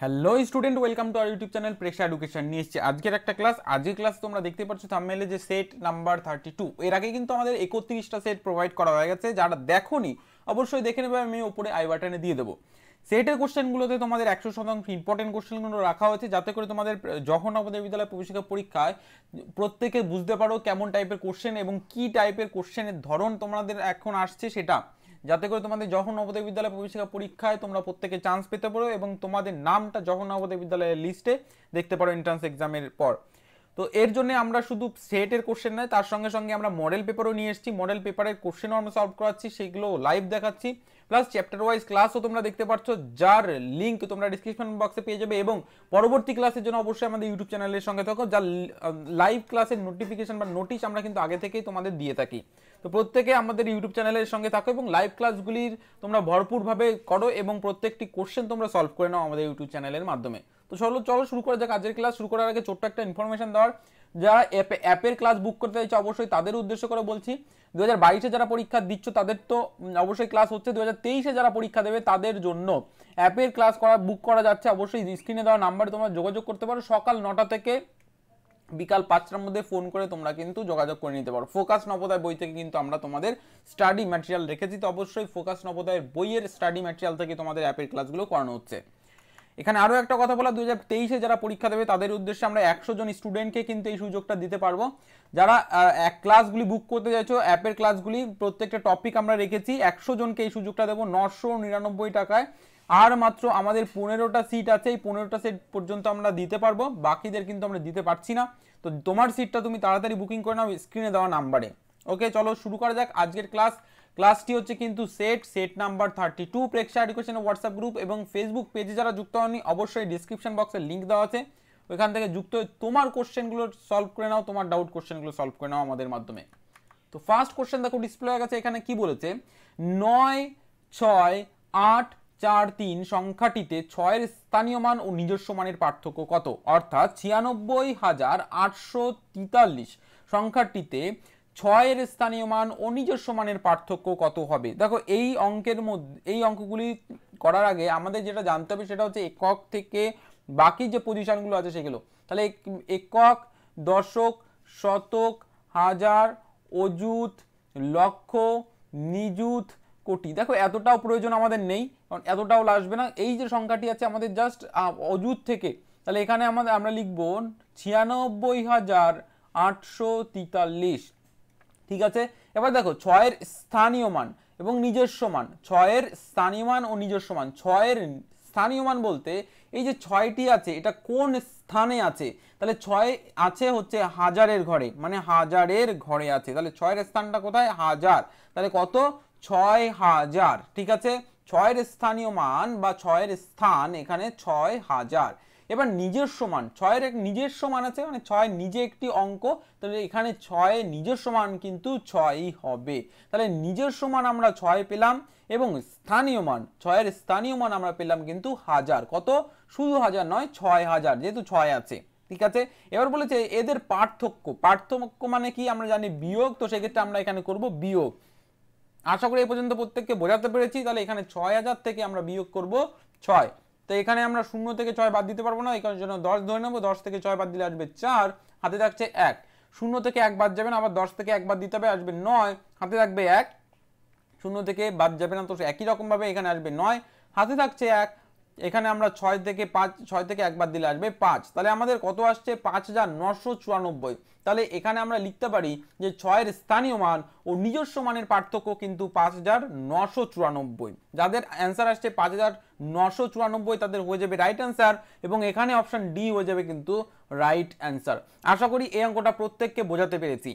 hello student welcome to our YouTube channel Preksha education নিয়ে এসেছি আজকের একটা ক্লাস আজকের ক্লাস তোমরা দেখতে পাচ্ছ থামমেলে যে সেট নাম্বার থার্টি টু এর আগে কিন্তু আমাদের একত্রিশটা সেট প্রোভাইড করা হয়ে গেছে যারা দেখোনি অবশ্যই দেখে নেবে আমি ওপরে আই বাটনে দিয়ে দেবো সেটের কোশ্চেনগুলোতে তোমাদের একশো শতাংশ ইম্পর্টেন্ট কোশ্চেনগুলো রাখা হয়েছে যাতে করে তোমাদের যখন আমাদের বিদ্যালয় প্রবেশিকা পরীক্ষায় প্রত্যেকে বুঝতে পারো কেমন টাইপের কোশ্চেন এবং কি টাইপের কোশ্চেনের ধরন তোমাদের এখন আসছে সেটা যাতে করে তোমাদের যখন নবোদয় বিদ্যালয়ে প্রবেশিকা পরীক্ষায় তোমরা প্রত্যেকে চান্স পেতে পারো এবং তোমাদের নামটা যখন নবোদয় বিদ্যালয়ের লিস্টে দেখতে পারো এন্ট্রান্স এক্সামের পর তো এর জন্য আমরা শুধু সেটের কোশ্চেন নয় তার সঙ্গে সঙ্গে আমরা মডেল পেপারও নিয়ে এসেছি মডেল পেপারের কোশ্চেনও আমরা সলভ করাচ্ছি সেগুলো লাইভ দেখাচ্ছি প্লাস চ্যাপ্টার ওয়াইজ ক্লাসও তোমরা দেখতে পাচ্ছ যার লিঙ্ক তোমরা ডিসক্রিপশন বক্সে পেয়ে যাবে এবং পরবর্তী ক্লাসের জন্য অবশ্যই আমাদের ইউটিউব চ্যানেলের সঙ্গে থাকো যার লাইভ ক্লাসের নোটিফিকেশন বা নোটিশ আমরা কিন্তু আগে থেকেই তোমাদের দিয়ে থাকি তো প্রত্যেকে আমাদের ইউটিউব চ্যানেলের সঙ্গে থাকো এবং লাইভ ক্লাসগুলির তোমরা ভরপুরভাবে করো এবং প্রত্যেকটি কোশ্চেন তোমরা সলভ করে নাও আমাদের ইউটিউব চ্যানেলের মাধ্যমে তো চলো চলো শুরু করা যাক আজকের ক্লাস শুরু করার আগে ছোট্ট একটা ইনফরমেশন দেওয়ার যারা অ্যাপের ক্লাস বুক করতে চাইছে অবশ্যই তাদের উদ্দেশ্য করে বলছি দু হাজার বাইশে যারা পরীক্ষা দিচ্ছ তাদের তো অবশ্যই ক্লাস হচ্ছে দু হাজার তেইশে যারা পরীক্ষা দেবে তাদের জন্য অ্যাপের ক্লাস করা বুক করা যাচ্ছে অবশ্যই স্ক্রিনে দেওয়া নাম্বারে তোমরা যোগাযোগ করতে পারো সকাল নটা থেকে বিকাল পাঁচটার মধ্যে ফোন করে তোমরা কিন্তু যোগাযোগ করে নিতে পারো ফোকাস নবোদয় বই থেকে কিন্তু আমরা তোমাদের স্টাডি ম্যাটেরিয়াল রেখেছি তো অবশ্যই ফোকাস নবোদয়ের বইয়ের স্টাডি ম্যাটেরিয়াল থেকে তোমাদের অ্যাপের ক্লাসগুলো করানো হচ্ছে এখানে আরও একটা কথা বলা দু হাজার যারা পরীক্ষা দেবে তাদের উদ্দেশ্যে আমরা একশো জন স্টুডেন্টকে কিন্তু এই সুযোগটা দিতে পারবো যারা এক ক্লাসগুলি বুক করতে চাইছো অ্যাপের ক্লাসগুলি প্রত্যেকটা টপিক আমরা রেখেছি একশো জনকে এই সুযোগটা দেবো নশো নিরানব্বই টাকায় আর মাত্র আমাদের পনেরোটা সিট আছে এই পনেরোটা সিট পর্যন্ত আমরা দিতে পারবো বাকিদের কিন্তু আমরা দিতে পারছি না তো তোমার সিটটা তুমি তাড়াতাড়ি বুকিং করে নাও স্ক্রিনে দেওয়া নাম্বারে ওকে চলো শুরু করা যাক আজকের ক্লাস ক্লাসটি হচ্ছে কিন্তু set set number thirty two Preksha এডুকেশনের হোয়াটসঅ্যাপ গ্রুপ এবং ফেসবুক পেজে যারা যুক্ত হননি অবশ্যই ডিসক্রিপশন বক্সে লিঙ্ক দেওয়া আছে ওইখান থেকে যুক্ত হয়ে তোমার কোশ্চেনগুলো সলভ করে নাও তোমার ডাউট কোশ্চেনগুলো সলভ করে নাও আমাদের মাধ্যমে তো ফার্স্ট কোশ্চেন দেখো ডিসপ্লে হয়ে গেছে এখানে কি বলেছে নয় ছয় আট চার তিন সংখ্যাটিতে ছয়ের স্থানীয় মান ও নিজস্ব মানের পার্থক্য কত অর্থাৎ ছিয়ানব্বই হাজার আটশো তিতাল্লিশ সংখ্যাটিতে ছয়ের স্থানীয় মান ও নিজস্ব মানের পার্থক্য কত হবে দেখো এই অঙ্কের মধ্যে এই অঙ্কগুলি করার আগে আমাদের যেটা জানতে হবে সেটা হচ্ছে একক থেকে বাকি যে পজিশনগুলো আছে সেগুলো তাহলে একক দশক শতক হাজার অযুত লক্ষ নিযুত কোটি দেখো এতটাও প্রয়োজন আমাদের নেই কারণ এতটাও আসবে না এই যে সংখ্যাটি আছে আমাদের জাস্ট অযুত থেকে তাহলে এখানে আমাদের আমরা লিখব ছিয়ানব্বই হাজার আটশো তেতাল্লিশ ঠিক আছে এবার দেখো ছয়ের স্থানীয় মান এবং নিজস্ব মান ছয়ের স্থানীয় মান ও নিজস্ব মান ছয়ের স্থানীয় মান বলতে এই যে ছয়টি আছে এটা কোন স্থানে আছে তাহলে ছয় আছে হচ্ছে হাজারের ঘরে মানে হাজারের ঘরে আছে তাহলে ছয়ের স্থানটা কোথায় হাজার তাহলে কত ছয় হাজার ঠিক আছে ছয়ের স্থানীয় মান বা ছয়ের স্থান এখানে ছয় হাজার এবার নিজস্ব মান ছয়ের এক নিজস্ব মান আছে মানে ছয় নিজে একটি অঙ্ক তাহলে এখানে ছয় নিজস্ব মান কিন্তু ছয়ই হবে তাহলে নিজস্ব মান আমরা ছয় পেলাম এবং স্থানীয় মান ছয়ের স্থানীয় মান আমরা পেলাম কিন্তু হাজার কত শুধু হাজার নয় ছয় হাজার যেহেতু ছয় আছে ঠিক আছে এবার বলেছে এদের পার্থক্য পার্থক্য মানে কি আমরা জানি বিয়োগ তো সেক্ষেত্রে আমরা এখানে করব বিয়োগ আশা করি এ পর্যন্ত প্রত্যেককে বোঝাতে পেরেছি তাহলে এখানে ছয় হাজার থেকে আমরা বিয়োগ করব ছয় তো এখানে আমরা শূন্য থেকে ছয় বাদ দিতে পারবো না এই জন্য দশ ধরে নেবো দশ থেকে ছয় বাদ দিলে আসবে চার হাতে থাকছে এক শূন্য থেকে এক বাদ যাবে না আবার দশ থেকে এক বাদ দিতে হবে আসবে নয় হাতে থাকবে এক শূন্য থেকে বাদ যাবে না তো একই রকমভাবে এখানে আসবে নয় হাতে থাকছে এক এখানে আমরা ছয় থেকে পাঁচ ছয় থেকে একবার দিলে আসবে পাঁচ তাহলে আমাদের কত আসছে পাঁচ হাজার নশো চুরানব্বই তাহলে এখানে আমরা লিখতে পারি যে ছয়ের স্থানীয় মান ও নিজস্ব মানের পার্থক্য কিন্তু পাঁচ হাজার নশো চুরানব্বই যাদের অ্যান্সার আসছে পাঁচ হাজার নশো চুরানব্বই তাদের হয়ে যাবে রাইট অ্যান্সার এবং এখানে অপশান ডি হয়ে যাবে কিন্তু রাইট অ্যান্সার আশা করি এই অঙ্কটা প্রত্যেককে বোঝাতে পেরেছি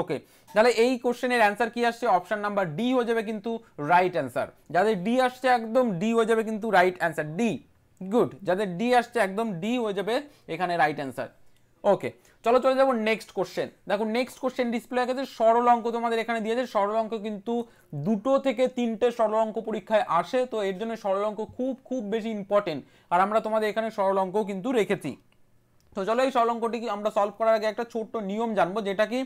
ওকে তাহলে এই কোশ্চেনের অ্যান্সার কি আসছে অপশন নাম্বার ডি হয়ে যাবে কিন্তু রাইট অ্যান্সার যাদের ডি আসছে একদম ডি হয়ে যাবে কিন্তু রাইট অ্যান্সার ডি গুড যাদের ডি আসছে একদম ডি হয়ে যাবে এখানে রাইট অ্যান্সার ওকে চলো চলে যাবো নেক্সট কোশ্চেন দেখো নেক্সট কোশ্চেন ডিসপ্লে গেছে সরল অঙ্ক তোমাদের এখানে দিয়েছে সরল অঙ্ক কিন্তু দুটো থেকে তিনটে সরল অঙ্ক পরীক্ষায় আসে তো এর জন্য সরল অঙ্ক খুব খুব বেশি ইম্পর্টেন্ট আর আমরা তোমাদের এখানে সরল অঙ্ক কিন্তু রেখেছি তো চলো এই সরল অঙ্কটি আমরা সলভ করার আগে একটা ছোট্ট নিয়ম জানবো যেটা কি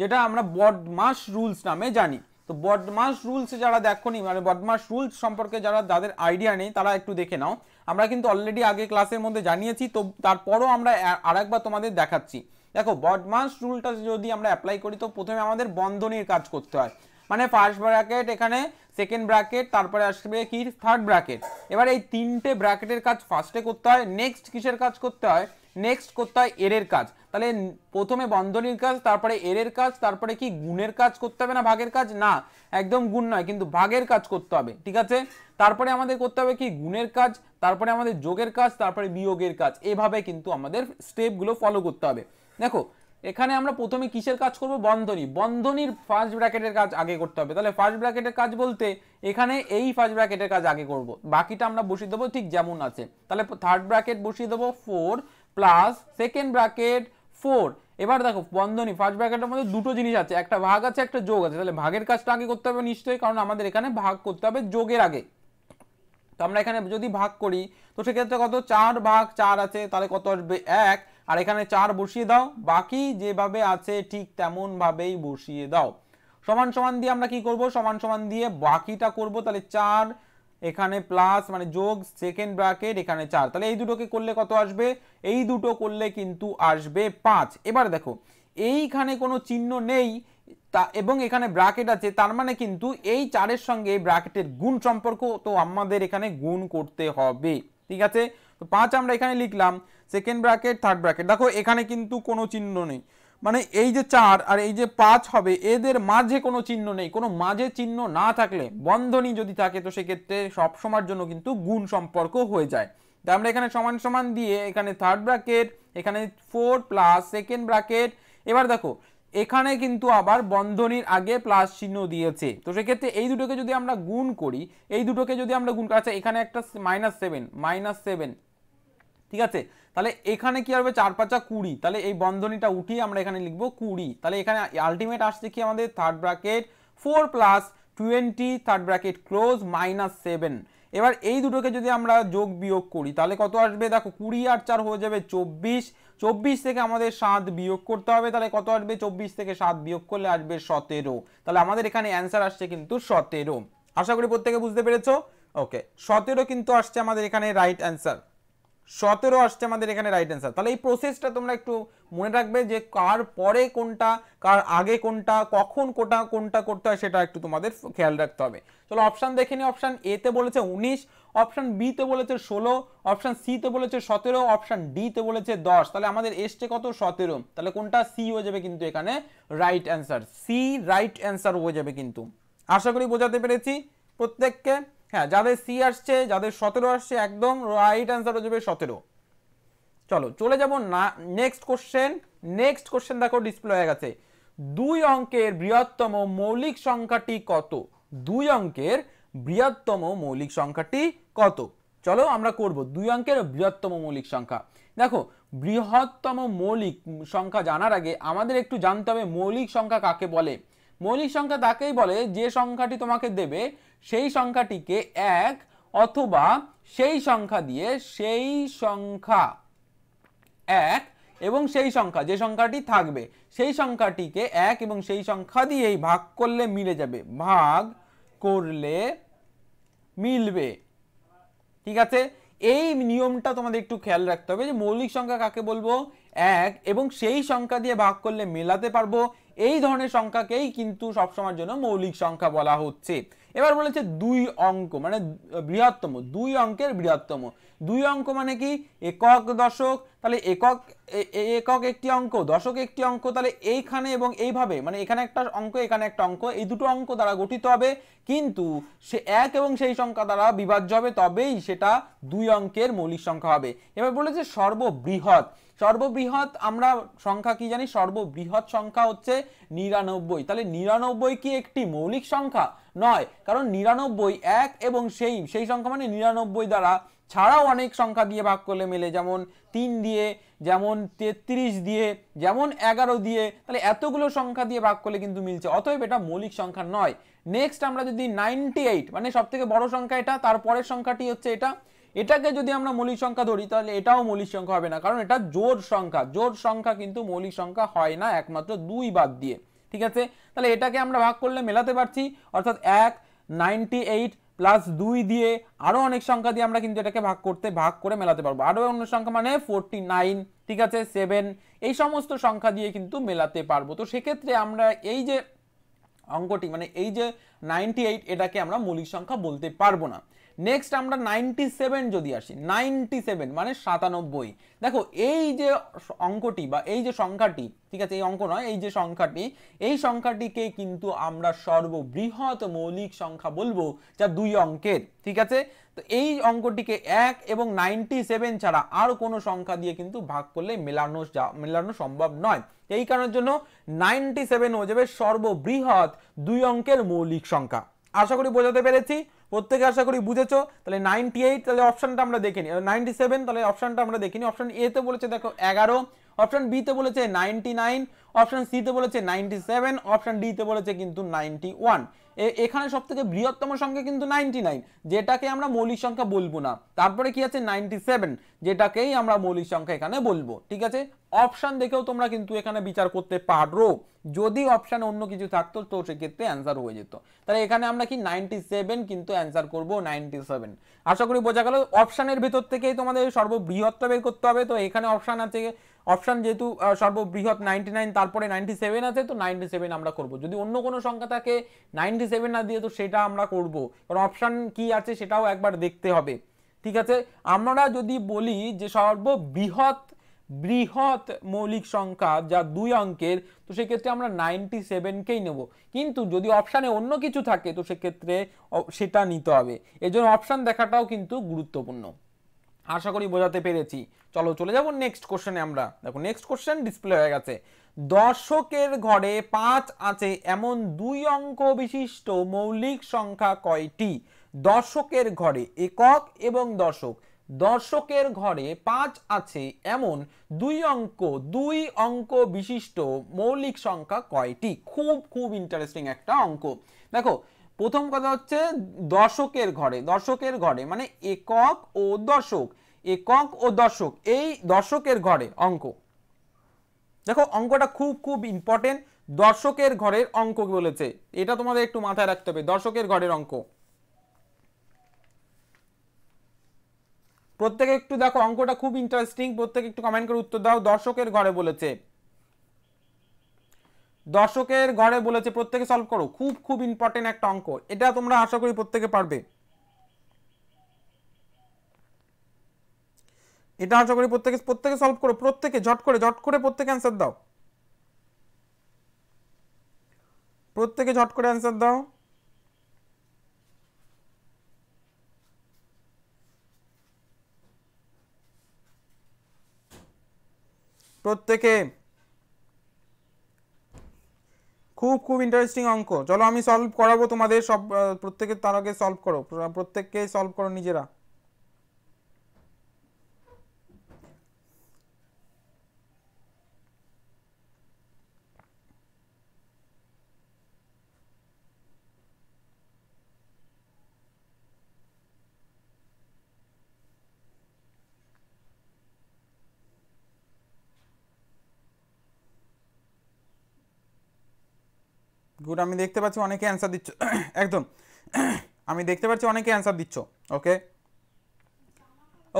যেটা আমরা বডমাস রুলস নামে জানি তো বডমাস রুলস যারা দেখনি মানে বডমাস রুলস সম্পর্কে যারা যাদের আইডিয়া নেই তারা একটু দেখে নাও আমরা কিন্তু অলরেডি আগে ক্লাসের মধ্যে জানিয়েছি তো তারপরও আমরা আরেকবার তোমাদের দেখাচ্ছি দেখো বডমাস রুলটা যদি আমরা অ্যাপ্লাই করি তো প্রথমে আমাদের বন্ধনীর কাজ করতে হয় মানে ফার্স্ট ব্র্যাকেট এখানে সেকেন্ড ব্র্যাকেট তারপরে আসবে কি থার্ড ব্র্যাকেট এবার এই তিনটে ব্র্যাকেটের কাজ ফার্স্টে করতে হয় নেক্সট কিসের কাজ করতে হয় নেক্সট করতে হয় এরের কাজ তাহলে প্রথমে বন্ধনীর কাজ তারপরে এরের কাজ তারপরে কি গুণের কাজ করতে হবে না ভাগের কাজ না একদম গুণ নয় কিন্তু ভাগের কাজ করতে হবে ঠিক আছে তারপরে আমাদের করতে হবে কি গুণের কাজ তারপরে আমাদের যোগের কাজ তারপরে বিয়োগের কাজ এভাবে কিন্তু আমাদের স্টেপগুলো ফলো করতে হবে দেখো এখানে আমরা প্রথমে কিসের কাজ করব বন্ধনী বন্ধনীর ফার্স্ট ব্র্যাকেটের কাজ আগে করতে হবে তাহলে ফার্স্ট ব্র্যাকেটের কাজ বলতে এখানে এই ফার্স্ট ব্র্যাকেটের কাজ আগে করব বাকিটা আমরা বসিয়ে দেবো ঠিক যেমন আছে তাহলে থার্ড ব্র্যাকেট বসিয়ে দেবো four plus second bracket four এবার দেখো বন্ধনী ফার্স্ট ব্র্যাকেটের মধ্যে দুটো জিনিস আছে একটা ভাগ আছে একটা যোগ আছে তাহলে ভাগের কাজটা আগে করতে হবে নিশ্চয়ই কারণ আমাদের এখানে ভাগ করতে হবে যোগের আগে তো আমরা এখানে যদি ভাগ করি তো সেক্ষেত্রে কত চার ভাগ চার আছে তাহলে কত আসবে এক আর এখানে চার বসিয়ে দাও বাকি যেভাবে আছে ঠিক তেমনভাবেই বসিয়ে দাও সমান সমান দিয়ে আমরা কি করব সমান সমান দিয়ে বাকিটা করব তাহলে চার এখানে প্লাস মানে যোগ সেকেন্ড ব্র্যাকেট এখানে চার তাহলে এই দুটোকে করলে কত আসবে এই দুটো করলে কিন্তু আসবে পাঁচ এবার দেখো এইখানে কোনো চিহ্ন নেই তা এবং এখানে ব্র্যাকেট আছে তার মানে কিন্তু এই চারের সঙ্গে ব্র্যাকেটের গুণ সম্পর্ক তো আমাদের এখানে গুণ করতে হবে ঠিক আছে তো পাঁচ আমরা এখানে লিখলাম সেকেন্ড ব্র্যাকেট থার্ড ব্র্যাকেট দেখো এখানে কিন্তু কোনো চিহ্ন নেই মানে এই যে চার আর এই যে পাঁচ হবে এদের মাঝে কোনো চিহ্ন নেই কোনো মাঝে চিহ্ন না থাকলে বন্ধনী যদি থাকে তো সেক্ষেত্রে সবসময়ের জন্য কিন্তু গুণ সম্পর্ক হয়ে যায় তো আমরা এখানে সমান সমান দিয়ে এখানে থার্ড ব্র্যাকেট এখানে ফোর প্লাস সেকেন্ড ব্র্যাকেট এবার দেখো এখানে কিন্তু আবার বন্ধনীর আগে প্লাস চিহ্ন দিয়েছে তো সেক্ষেত্রে এই দুটোকে যদি আমরা গুণ করি এই দুটোকে যদি আমরা গুণ করা আচ্ছা এখানে একটা মাইনাস সেভেন মাইনাস সেভেন ঠিক আছে তাহলে এখানে কি হবে চার পাঁচা কুড়ি তাহলে এই বন্ধনীটা উঠিয়ে আমরা এখানে লিখবো কুড়ি তাহলে এখানে আলটিমেট আসছে কি আমাদের third bracket four plus twenty third bracket close minus seven এবার এই দুটোকে যদি আমরা যোগ বিয়োগ করি তাহলে কত আসবে দেখো কুড়ি আর চার হয়ে যাবে চব্বিশ চব্বিশ থেকে আমাদের সাত বিয়োগ করতে হবে তাহলে কত আসবে চব্বিশ থেকে সাত বিয়োগ করলে আসবে সতেরো তাহলে আমাদের এখানে অ্যান্সার আসছে কিন্তু সতেরো আশা করি প্রত্যেকে বুঝতে পেরেছ ওকে সতেরো কিন্তু আসছে আমাদের এখানে রাইট অ্যান্সার সতেরো আসছে আমাদের এখানে রাইট অ্যান্সার তাহলে এই প্রসেসটা তোমরা একটু মনে রাখবে যে কার পরে কোনটা কার আগে কোনটা কখন কোটা কোনটা করতে হয় সেটা একটু তোমাদের খেয়াল রাখতে হবে চলো অপশান দেখে নিই অপশান এতে বলেছে উনিশ অপশান বিতে বলেছে ষোলো অপশান সিতে বলেছে সতেরো অপশান ডিতে বলেছে দশ তাহলে আমাদের এসছে কত সতেরো তাহলে কোনটা সি হয়ে যাবে কিন্তু এখানে right answer C right answer হয়ে যাবে কিন্তু আশা করি বোঝাতে পেরেছি প্রত্যেককে হ্যাঁ যাদের সি আসছে যাদের সতেরো আসছে একদম রাইট অ্যান্সার হয়ে যাবে সতেরো চলো চলে যাব না নেক্সট কোশ্চেন নেক্সট কোশ্চেন দেখো ডিসপ্লে হয়ে গেছে দুই অঙ্কের বৃহত্তম মৌলিক সংখ্যাটি কত দুই অঙ্কের বৃহত্তম মৌলিক সংখ্যাটি কত চলো আমরা করব দুই অঙ্কের বৃহত্তম মৌলিক সংখ্যা দেখো বৃহত্তম মৌলিক সংখ্যা জানার আগে আমাদের একটু জানতে হবে মৌলিক সংখ্যা কাকে বলে মৌলিক সংখ্যা তাকেই বলে যে সংখ্যাটি তোমাকে দেবে সেই সংখ্যাটিকে এক অথবা সেই সংখ্যা দিয়ে সেই সংখ্যা এক এবং সেই সংখ্যা যে সংখ্যাটি থাকবে সেই সংখ্যাটিকে এক এবং সেই সংখ্যা দিয়েই ভাগ করলে মিলে যাবে ভাগ করলে মিলবে ঠিক আছে এই নিয়মটা তোমাদের একটু খেয়াল রাখতে হবে যে মৌলিক সংখ্যা কাকে বলবো এক এবং সেই সংখ্যা দিয়ে ভাগ করলে মেলাতে পারবো এই ধরনের সংখ্যাকেই কিন্তু সবসময়ের জন্য মৌলিক সংখ্যা বলা হচ্ছে এবার বলেছে দুই অঙ্ক মানে বৃহত্তম দুই অঙ্কের বৃহত্তম দুই অঙ্ক মানে কি একক দশক তাহলে একক একক একটি অঙ্ক দশক একটি অঙ্ক তাহলে এইখানে এবং এইভাবে মানে এখানে একটা অঙ্ক এখানে একটা অঙ্ক এই দুটো অঙ্ক দ্বারা গঠিত হবে কিন্তু সে এক এবং সেই সংখ্যা দ্বারা বিভাজ্য হবে তবেই সেটা দুই অঙ্কের মৌলিক সংখ্যা হবে এবার বলেছে সর্ববৃহৎ সর্ববৃহৎ আমরা সংখ্যা কি জানি সর্ববৃহৎ সংখ্যা হচ্ছে নিরানব্বই তাহলে নিরানব্বই কি একটি মৌলিক সংখ্যা নয় কারণ নিরানব্বই এক এবং সেই সেই সংখ্যা মানে নিরানব্বই দ্বারা ছাড়াও অনেক সংখ্যা দিয়ে ভাগ করলে মেলে যেমন তিন দিয়ে যেমন তেত্রিশ দিয়ে যেমন এগারো দিয়ে তাহলে এতগুলো সংখ্যা দিয়ে ভাগ করলে কিন্তু মিলছে অতএব এটা মৌলিক সংখ্যা নয় নেক্সট আমরা যদি নাইনটি এইট মানে সব থেকে বড় সংখ্যা এটা তারপরের সংখ্যাটি হচ্ছে এটা এটাকে যদি আমরা মৌলিক সংখ্যা ধরি তাহলে এটাও মৌলিক সংখ্যা হবে না কারণ এটা জোর সংখ্যা জোর সংখ্যা কিন্তু মৌলিক সংখ্যা হয় না একমাত্র দুই বাদ দিয়ে ঠিক আছে তাহলে এটাকে আমরা ভাগ করলে মেলাতে পারছি অর্থাৎ এক নাইনটি এইট প্লাস দুই দিয়ে আরও অনেক সংখ্যা দিয়ে আমরা কিন্তু এটাকে ভাগ করতে ভাগ করে মেলাতে পারবো আরও অন্য সংখ্যা মানে ফোরটি নাইন ঠিক আছে সেভেন এই সমস্ত সংখ্যা দিয়ে কিন্তু মেলাতে পারবো তো সেক্ষেত্রে আমরা এই যে অঙ্কটি মানে এই যে নাইনটি এইট এটাকে আমরা মৌলিক সংখ্যা বলতে পারবো না নেক্সট আমরা নাইনটি সেভেন যদি আসি নাইনটি সেভেন মানে সাতানব্বই দেখো এই যে অঙ্কটি বা এই যে সংখ্যাটি ঠিক আছে এই অঙ্ক নয় এই যে সংখ্যাটি এই সংখ্যাটিকে কিন্তু আমরা সর্ববৃহৎ মৌলিক সংখ্যা বলবো যা দুই অঙ্কের ঠিক আছে তো এই অঙ্কটিকে এক এবং নাইনটি সেভেন ছাড়া আর কোনো সংখ্যা দিয়ে কিন্তু ভাগ করলে মেলানো যা মেলানো সম্ভব নয় এই কারণের জন্য নাইনটি সেভেন হয়ে যাবে সর্ববৃহৎ দুই অঙ্কের মৌলিক সংখ্যা আশা করি বোঝাতে পেরেছি প্রত্যেকে আশা করি বুঝেছো তাহলে নাইনটি এইট তাহলে অপশানটা আমরা দেখিনি নাইনটি সেভেন তাহলে অপশানটা আমরা দেখিনি অপশান এতে বলেছে দেখো এগারো অপশান বিতে বলেছে নাইনটি নাইন অপশান সিতে বলেছে নাইনটি সেভেন অপশান ডিতে বলেছে কিন্তু নাইনটি ওয়ান এখানে সব থেকে বৃহত্তম সংখ্যা কিন্তু নাইনটি নাইন যেটাকে আমরা মৌলিক সংখ্যা বলবো না তারপরে কি আছে নাইনটি সেভেন যেটাকেই আমরা মৌলিক সংখ্যা এখানে বলবো ঠিক আছে অপশান দেখেও তোমরা কিন্তু এখানে বিচার করতে পারো যদি অপশানে অন্য কিছু থাকতো তো সেক্ষেত্রে অ্যান্সার হয়ে যেত তাহলে এখানে আমরা কি নাইনটি সেভেন কিন্তু অ্যান্সার করবো নাইনটি সেভেন আশা করি বোঝা গেল অপশানের ভেতর থেকেই তোমাদের সর্ববৃহত্ত বের করতে হবে তো এখানে অপশান আছে অপশান যেহেতু সর্ববৃহৎ নাইনটি নাইন তারপরে নাইনটি সেভেন আছে তো নাইনটি সেভেন আমরা করব যদি অন্য কোনো সংখ্যা থাকে নাইনটি সেভেন না দিয়ে তো সেটা আমরা করব কারণ অপশান কি আছে সেটাও একবার দেখতে হবে ঠিক আছে আমরা যদি বলি যে সর্ববৃহৎ বৃহৎ মৌলিক সংখ্যা যা দুই অঙ্কের তো সেক্ষেত্রে আমরা নাইনটি সেভেনকেই নেব কিন্তু যদি অপশানে অন্য কিছু থাকে তো সেক্ষেত্রে সেটা নিতে হবে এজন্য অপশান দেখাটাও কিন্তু গুরুত্বপূর্ণ আশা করি বোঝাতে পেরেছি চলো চলে যাবো নেক্সট কোশ্চেনে আমরা দেখো নেক্সট কোশ্চেন ডিসপ্লে হয়ে গেছে দর্শকের ঘরে পাঁচ আছে এমন দুই অঙ্ক বিশিষ্ট মৌলিক সংখ্যা কয়টি দর্শকের ঘরে একক এবং দর্শক দর্শকের ঘরে পাঁচ আছে এমন দুই অঙ্ক দুই অঙ্ক বিশিষ্ট মৌলিক সংখ্যা কয়টি খুব খুব ইন্টারেস্টিং একটা অঙ্ক দেখো প্রথম কথা হচ্ছে দর্শকের ঘরে দর্শকের ঘরে মানে একক ও দর্শক একক ও দর্শক এই দর্শকের ঘরে অঙ্ক দেখো অঙ্কটা খুব খুব ইম্পর্টেন্ট দর্শকের ঘরের অঙ্ক বলেছে এটা তোমাদের একটু মাথায় রাখতে হবে দর্শকের ঘরের অঙ্ক প্রত্যেকে একটু দেখো অঙ্কটা খুব ইন্টারেস্টিং প্রত্যেকে একটু কমেন্ট করে উত্তর দাও দর্শকের ঘরে বলেছে দর্শকের ঘরে বলেছে প্রত্যেকে সলভ করো খুব খুব ইম্পর্টেন্ট একটা অঙ্ক এটা তোমরা আশা করি প্রত্যেকে পারবে এটা আশা করি প্রত্যেকে প্রত্যেকে সলভ করো প্রত্যেকে ঝট করে ঝট করে প্রত্যেকে অ্যান্সার দাও প্রত্যেকে ঝট করে অ্যান্সার দাও প্রত্যেকে খুব খুব ইন্টারেস্টিং অঙ্ক চলো আমি সলভ করাবো তোমাদের সব প্রত্যেকের তার আগে সলভ করো প্রত্যেককে সলভ করো নিজেরা গুড আমি দেখতে পাচ্ছি অনেকে অ্যান্সার দিচ্ছ একদম আমি দেখতে পাচ্ছি অনেকে অ্যান্সার দিচ্ছ ওকে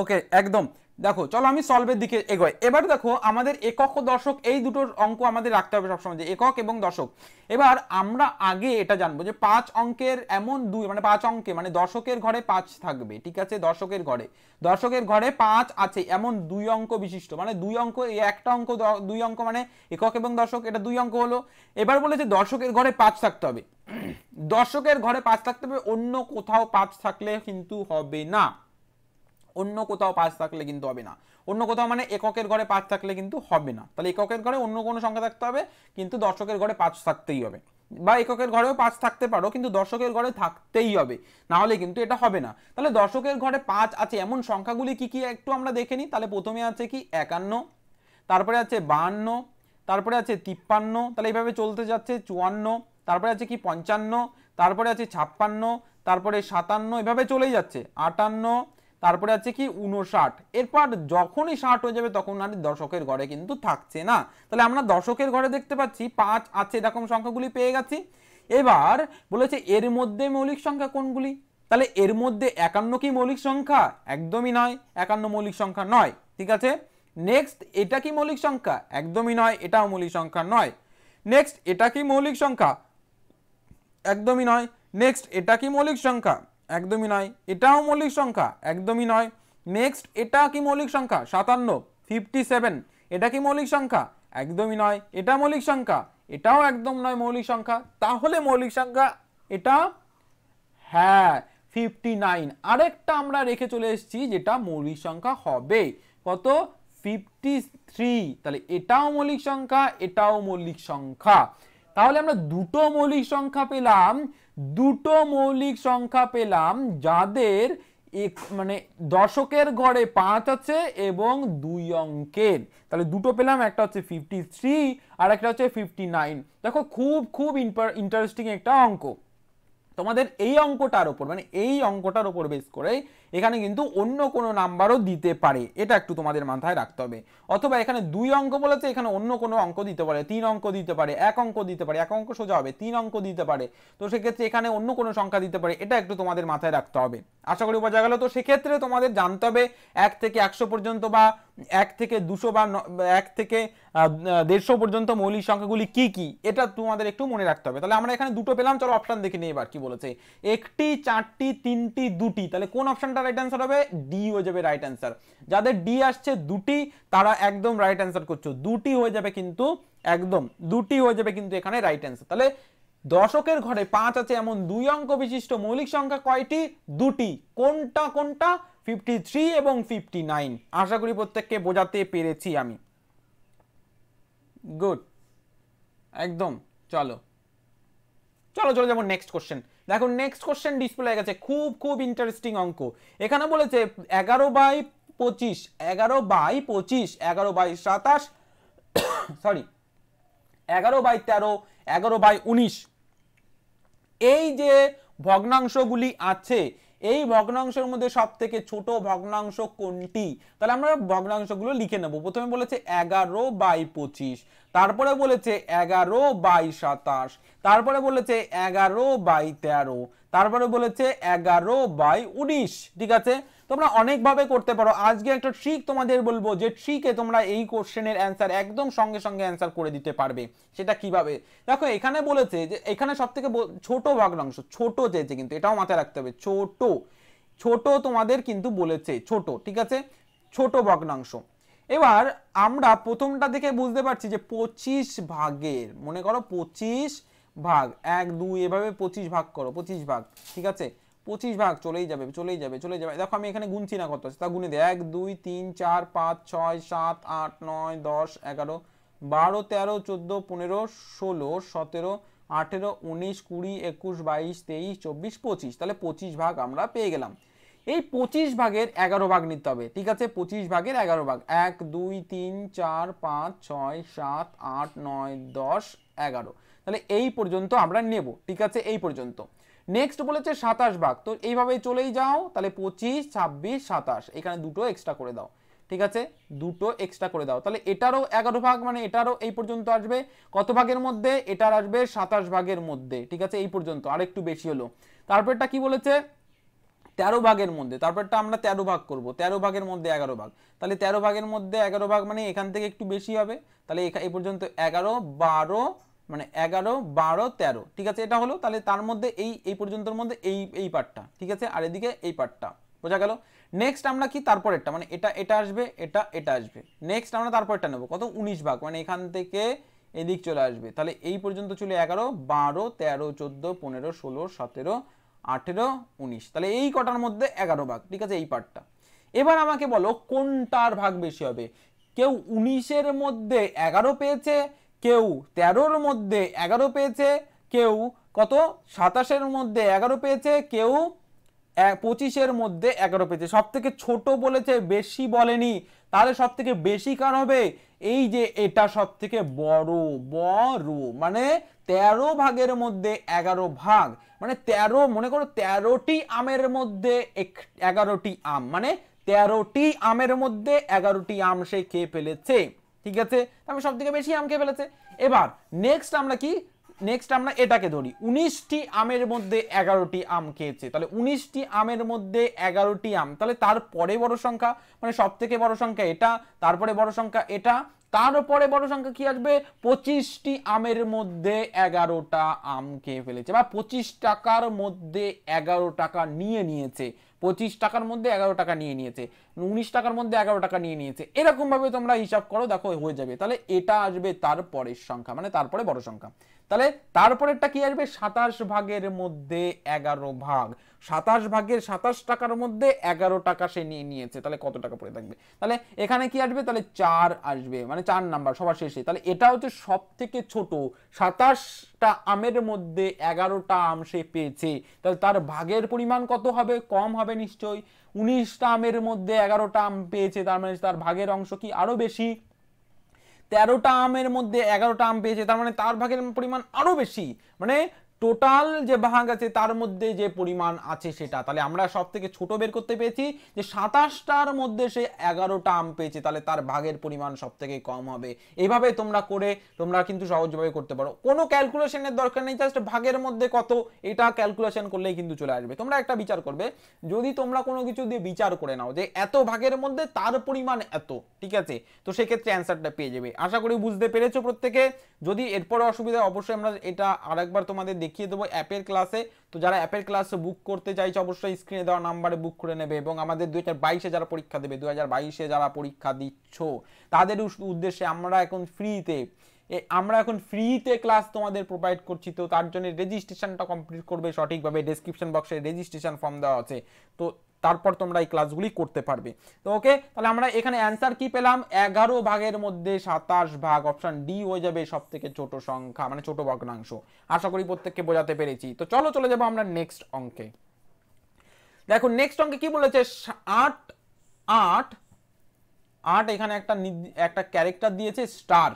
ওকে একদম দেখো চলো আমি সলভের দিকে এগোই এবার দেখো আমাদের একক ও দর্শক এই দুটোর অঙ্ক আমাদের রাখতে হবে সবসময় যে একক এবং দশক এবার আমরা আগে এটা জানবো যে পাঁচ অঙ্কের এমন দুই মানে পাঁচ অঙ্কে মানে দশকের ঘরে পাঁচ থাকবে ঠিক আছে দশকের ঘরে দশকের ঘরে পাঁচ আছে এমন দুই অঙ্ক বিশিষ্ট মানে দুই অঙ্ক একটা অঙ্ক দুই অঙ্ক মানে একক এবং দশক এটা দুই অঙ্ক হলো এবার বলেছে দর্শকের ঘরে পাঁচ থাকতে হবে দর্শকের ঘরে পাঁচ থাকতে হবে অন্য কোথাও পাঁচ থাকলে কিন্তু হবে না অন্য কোথাও পাঁচ থাকলে কিন্তু হবে না অন্য কোথাও মানে এককের ঘরে পাঁচ থাকলে কিন্তু হবে না তাহলে এককের ঘরে অন্য কোনো সংখ্যা থাকতে হবে কিন্তু দর্শকের ঘরে পাঁচ থাকতেই হবে বা এককের ঘরেও পাঁচ থাকতে পারো কিন্তু দর্শকের ঘরে থাকতেই হবে না হলে কিন্তু এটা হবে না তাহলে দর্শকের ঘরে পাঁচ আছে এমন সংখ্যাগুলি কি কি একটু আমরা দেখে নিই তাহলে প্রথমে আছে কি একান্ন তারপরে আছে বাহান্ন তারপরে আছে তিপ্পান্ন তাহলে এইভাবে চলতে যাচ্ছে চুয়ান্ন তারপরে আছে কি পঞ্চান্ন তারপরে আছে ছাপ্পান্ন তারপরে সাতান্ন এভাবে চলেই যাচ্ছে আটান্ন তারপরে আছে কি উনষাট এরপর যখনই ষাট হয়ে যাবে তখন আর দশকের ঘরে কিন্তু থাকছে না তাহলে আমরা দশকের ঘরে দেখতে পাচ্ছি পাঁচ আছে এরকম সংখ্যাগুলি পেয়ে গেছি এবার বলেছে এর মধ্যে মৌলিক সংখ্যা কোনগুলি তাহলে এর মধ্যে একান্ন কি মৌলিক সংখ্যা একদমই নয় একান্ন মৌলিক সংখ্যা নয় ঠিক আছে নেক্সট এটা কি মৌলিক সংখ্যা একদমই নয় এটাও মৌলিক সংখ্যা নয় নেক্সট এটা কি মৌলিক সংখ্যা একদমই নয় নেক্সট এটা কি মৌলিক সংখ্যা একদমই নয় এটাও মৌলিক সংখ্যা একদমই নয় নেক্সট এটা কি মৌলিক সংখ্যা সাতান্ন ফিফটি সেভেন এটা কি মৌলিক সংখ্যা একদমই নয় এটা মৌলিক সংখ্যা এটাও একদম নয় মৌলিক সংখ্যা তাহলে মৌলিক সংখ্যা এটা হ্যাঁ ফিফটি নাইন আরেকটা আমরা রেখে চলে এসেছি যেটা মৌলিক সংখ্যা হবে কত ফিফটি থ্রি তাহলে এটাও মৌলিক সংখ্যা এটাও মৌলিক সংখ্যা তাহলে আমরা দুটো মৌলিক সংখ্যা পেলাম দুটো মৌলিক সংখ্যা পেলাম যাদের মানে দশকের ঘরে পাঁচ আছে এবং দুই অঙ্কের তাহলে দুটো পেলাম একটা হচ্ছে ফিফটি থ্রি আর একটা হচ্ছে ফিফটি নাইন দেখো খুব খুব ইন্টারেস্টিং একটা অঙ্ক তোমাদের এই অঙ্কটার ওপর মানে এই অঙ্কটার ওপর বেশ করে এখানে কিন্তু অন্য কোনো নাম্বারও দিতে পারে এটা একটু তোমাদের মাথায় রাখতে হবে অথবা এখানে দুই অঙ্ক বলেছে এখানে অন্য কোনো অঙ্ক দিতে পারে তিন অঙ্ক দিতে পারে এক অঙ্ক দিতে পারে এক অঙ্ক সোজা হবে তিন অঙ্ক দিতে পারে তো সেক্ষেত্রে এখানে অন্য কোনো সংখ্যা দিতে পারে এটা একটু তোমাদের মাথায় রাখতে হবে আশা করি বোঝা গেল তো সেক্ষেত্রে তোমাদের জানতে হবে এক থেকে একশো পর্যন্ত বা এক থেকে দুশো বা এক থেকে দেড়শো পর্যন্ত মৌলিক সংখ্যাগুলি কি কি এটা তোমাদের একটু মনে রাখতে হবে তাহলে আমরা এখানে দুটো পেলাম চলো অপশান দেখে নিই এবার কি বলেছে একটি চারটি তিনটি দুটি তাহলে কোন অপশানটা রাইট অ্যান্সার হবে ডি হয়ে যাবে রাইট অ্যান্সার যাদের ডি আসছে দুটি তারা একদম রাইট অ্যান্সার করছো দুটি হয়ে যাবে কিন্তু একদম দুটি হয়ে যাবে কিন্তু এখানে রাইট অ্যান্সার তাহলে দশকের ঘরে পাঁচ আছে এমন দুই অঙ্ক বিশিষ্ট মৌলিক সংখ্যা কয়টি দুটি কোনটা কোনটা ফিফটি থ্রি এবং ফিফটি নাইন আশা করি প্রত্যেককে বোঝাতে পেরেছি আমি গুড একদম চলো চলো চলো যেমন নেক্সট কোশ্চেন দেখো নেক্সট কোশ্চেন ডিসপ্লে হয়ে গেছে খুব খুব ইন্টারেস্টিং অঙ্ক এখানে বলেছে এগারো বাই পঁচিশ এগারো বাই পঁচিশ এগারো বাই সাতাশ সরি এগারো বাই তেরো এগারো বাই উনিশ এই যে ভগ্নাংশগুলি আছে এই ভগ্নাংশের মধ্যে সব থেকে ছোট ভগ্নাংশ কোনটি তাহলে আমরা ভগ্নাংশগুলো লিখে নেব প্রথমে বলেছে এগারো বাই পঁচিশ তারপরে বলেছে এগারো বাই সাতাশ তারপরে বলেছে এগারো বাই তেরো তারপরে বলেছে এগারো বাই উনিশ ঠিক আছে তোমরা অনেকভাবে করতে পারো আজকে একটা ট্রিক তোমাদের বলবো যে ট্রিকে তোমরা এই কোশ্চেনের অ্যান্সার একদম সঙ্গে সঙ্গে অ্যান্সার করে দিতে পারবে সেটা কিভাবে দেখো এখানে বলেছে যে এখানে সব থেকে ছোট ভগ্নাংশ ছোট চেয়েছে কিন্তু এটাও মাথায় রাখতে হবে ছোট ছোট তোমাদের কিন্তু বলেছে ছোট ঠিক আছে ছোট ভগ্নাংশ এবার আমরা প্রথমটা দেখে বুঝতে পারছি যে পঁচিশ ভাগের মনে করো পঁচিশ ভাগ এক দুই এভাবে পঁচিশ ভাগ করো পঁচিশ ভাগ ঠিক আছে পঁচিশ ভাগ চলেই যাবে চলেই যাবে চলে যাবে দেখো আমি এখানে গুনছি না কত আছে তা গুনে দিই এক দুই তিন চার পাঁচ ছয় সাত আট নয় দশ এগারো বারো তেরো চোদ্দো পনেরো ষোলো সতেরো আঠেরো উনিশ কুড়ি একুশ বাইশ তেইশ চব্বিশ পঁচিশ তাহলে পঁচিশ ভাগ আমরা পেয়ে গেলাম এই পঁচিশ ভাগের এগারো ভাগ নিতে হবে ঠিক আছে পঁচিশ ভাগের এগারো ভাগ এক দুই তিন চার পাঁচ ছয় সাত আট নয় দশ এগারো তাহলে এই পর্যন্ত আমরা নেব ঠিক আছে এই পর্যন্ত নেক্সট বলেছে সাতাশ ভাগ তো এইভাবে চলেই যাও তাহলে পঁচিশ ছাব্বিশ সাতাশ এখানে দুটো এক্সট্রা করে দাও ঠিক আছে দুটো এক্সট্রা করে দাও তাহলে এটারও এগারো ভাগ মানে এটারও এই পর্যন্ত আসবে কত ভাগের মধ্যে এটার আসবে সাতাশ ভাগের মধ্যে ঠিক আছে এই পর্যন্ত আর একটু বেশি হলো তারপরটা কি বলেছে তেরো ভাগের মধ্যে তারপরটা আমরা তেরো ভাগ করব তেরো ভাগের মধ্যে এগারো ভাগ তাহলে তেরো ভাগের মধ্যে এগারো ভাগ মানে এখান থেকে একটু বেশি হবে তাহলে এই পর্যন্ত এগারো বারো মানে এগারো বারো তেরো ঠিক আছে এটা হলো তাহলে তার মধ্যে এই এই পর্যন্তর মধ্যে এই এই পার্টটা ঠিক আছে আর এদিকে এই পার্টটা বোঝা গেল নেক্সট আমরা কি তারপরেরটা মানে এটা এটা আসবে এটা এটা আসবে নেক্সট আমরা তারপরেরটা নেবো কত উনিশ ভাগ মানে এখান থেকে এদিক চলে আসবে তাহলে এই পর্যন্ত চলে এগারো বারো তেরো চোদ্দো পনেরো ষোলো সতেরো আঠেরো উনিশ তাহলে এই কটার মধ্যে এগারো ভাগ ঠিক আছে এই পার্টটা এবার আমাকে বলো কোনটার ভাগ বেশি হবে কেউ উনিশের মধ্যে এগারো পেয়েছে কেউ তেরোর মধ্যে এগারো পেয়েছে কেউ কত সাতাশের মধ্যে এগারো পেয়েছে কেউ পঁচিশের মধ্যে এগারো পেয়েছে সব থেকে ছোট বলেছে বেশি বলেনি তাহলে সব থেকে বেশি কার হবে এই যে এটা সব থেকে বড় বড় মানে তেরো ভাগের মধ্যে এগারো ভাগ মানে তেরো মনে করো তেরোটি আমের মধ্যে এগারোটি আম মানে তেরোটি আমের মধ্যে এগারোটি আম সে খেয়ে ফেলেছে ঠিক আছে তারপর সব থেকে বেশি আমকে ফেলেছে এবার নেক্সট আমরা কি নেক্সট আমরা এটাকে ধরি উনিশটি আমের মধ্যে এগারোটি আম খেয়েছে তাহলে উনিশটি আমের মধ্যে এগারোটি আম তাহলে তারপরে বড় সংখ্যা মানে সব থেকে বড় সংখ্যা এটা তারপরে বড় সংখ্যা এটা তারপরে বড় সংখ্যা কি আসবে পঁচিশটি আমের মধ্যে এগারোটা আম খেয়ে ফেলেছে বা পঁচিশ টাকার মধ্যে এগারো টাকা নিয়ে নিয়েছে পঁচিশ টাকার মধ্যে এগারো টাকা নিয়ে নিয়েছে উনিশ টাকার মধ্যে এগারো টাকা নিয়ে নিয়েছে এরকমভাবে তোমরা হিসাব করো দেখো হয়ে যাবে তাহলে এটা আসবে তারপরের সংখ্যা মানে তারপরে বড় সংখ্যা তাহলে তারপরেরটা কি আসবে সাতাশ ভাগের মধ্যে এগারো ভাগ সাতাশ ভাগের সাতাশ টাকার মধ্যে এগারো টাকা সে নিয়ে নিয়েছে তাহলে কত টাকা পড়ে থাকবে তাহলে এখানে কি আসবে তাহলে চার আসবে মানে চার নাম্বার সবার শেষে তাহলে এটা হচ্ছে সব থেকে ছোট সাতাশটা আমের মধ্যে এগারোটা আম সে পেয়েছে তাহলে তার ভাগের পরিমাণ কত হবে কম হবে নিশ্চয়ই উনিশটা আমের মধ্যে এগারোটা আম পেয়েছে তার মানে তার ভাগের অংশ কি আরও বেশি তেরোটা আমের মধ্যে এগারোটা আম পেয়েছে তার মানে তার ভাগের পরিমাণ আরও বেশি মানে টোটাল যে ভাগ আছে তার মধ্যে যে পরিমাণ আছে সেটা তাহলে আমরা সব থেকে ছোট বের করতে পেরেছি যে সাতাশটার মধ্যে সে এগারোটা আম পেয়েছে তাহলে তার ভাগের পরিমাণ সব থেকে কম হবে এইভাবে তোমরা করে তোমরা কিন্তু সহজভাবে করতে পারো কোনো ক্যালকুলেশনের দরকার নেই জাস্ট ভাগের মধ্যে কত এটা ক্যালকুলেশন করলেই কিন্তু চলে আসবে তোমরা একটা বিচার করবে যদি তোমরা কোনো কিছু দিয়ে বিচার করে নাও যে এত ভাগের মধ্যে তার পরিমাণ এত ঠিক আছে তো সেক্ষেত্রে অ্যান্সারটা পেয়ে যাবে আশা করি বুঝতে পেরেছো প্রত্যেকে যদি এরপরে অসুবিধা অবশ্যই আমরা এটা আরেকবার তোমাদের দেখি দেখিয়ে দেবো অ্যাপের ক্লাসে তো যারা অ্যাপের ক্লাসে বুক করতে চাইছে অবশ্যই স্ক্রিনে দেওয়া নাম্বারে বুক করে নেবে এবং আমাদের দু হাজার বাইশে যারা পরীক্ষা দেবে দু হাজার বাইশে যারা পরীক্ষা দিচ্ছ তাদের উদ্দেশ্যে আমরা এখন ফ্রিতে আমরা এখন ফ্রিতে ক্লাস তোমাদের প্রোভাইড করছি তো তার জন্য রেজিস্ট্রেশনটা কমপ্লিট করবে সঠিকভাবে ডেসক্রিপশন বক্সে রেজিস্ট্রেশন ফর্ম দেওয়া আছে তো তারপর তোমরা এই ক্লাসগুলি করতে পারবে তো ওকে তাহলে আমরা এখানে অ্যান্সার কি পেলাম এগারো ভাগের মধ্যে সাতাশ ভাগ অপশান ডি হয়ে যাবে সব থেকে ছোট সংখ্যা মানে ছোট ভগ্নাংশ আশা করি প্রত্যেককে বোঝাতে পেরেছি তো চলো চলে যাবো আমরা নেক্সট অঙ্কে দেখো নেক্সট অঙ্কে কি বলেছে আট আট আট এখানে একটা একটা ক্যারেক্টার দিয়েছে স্টার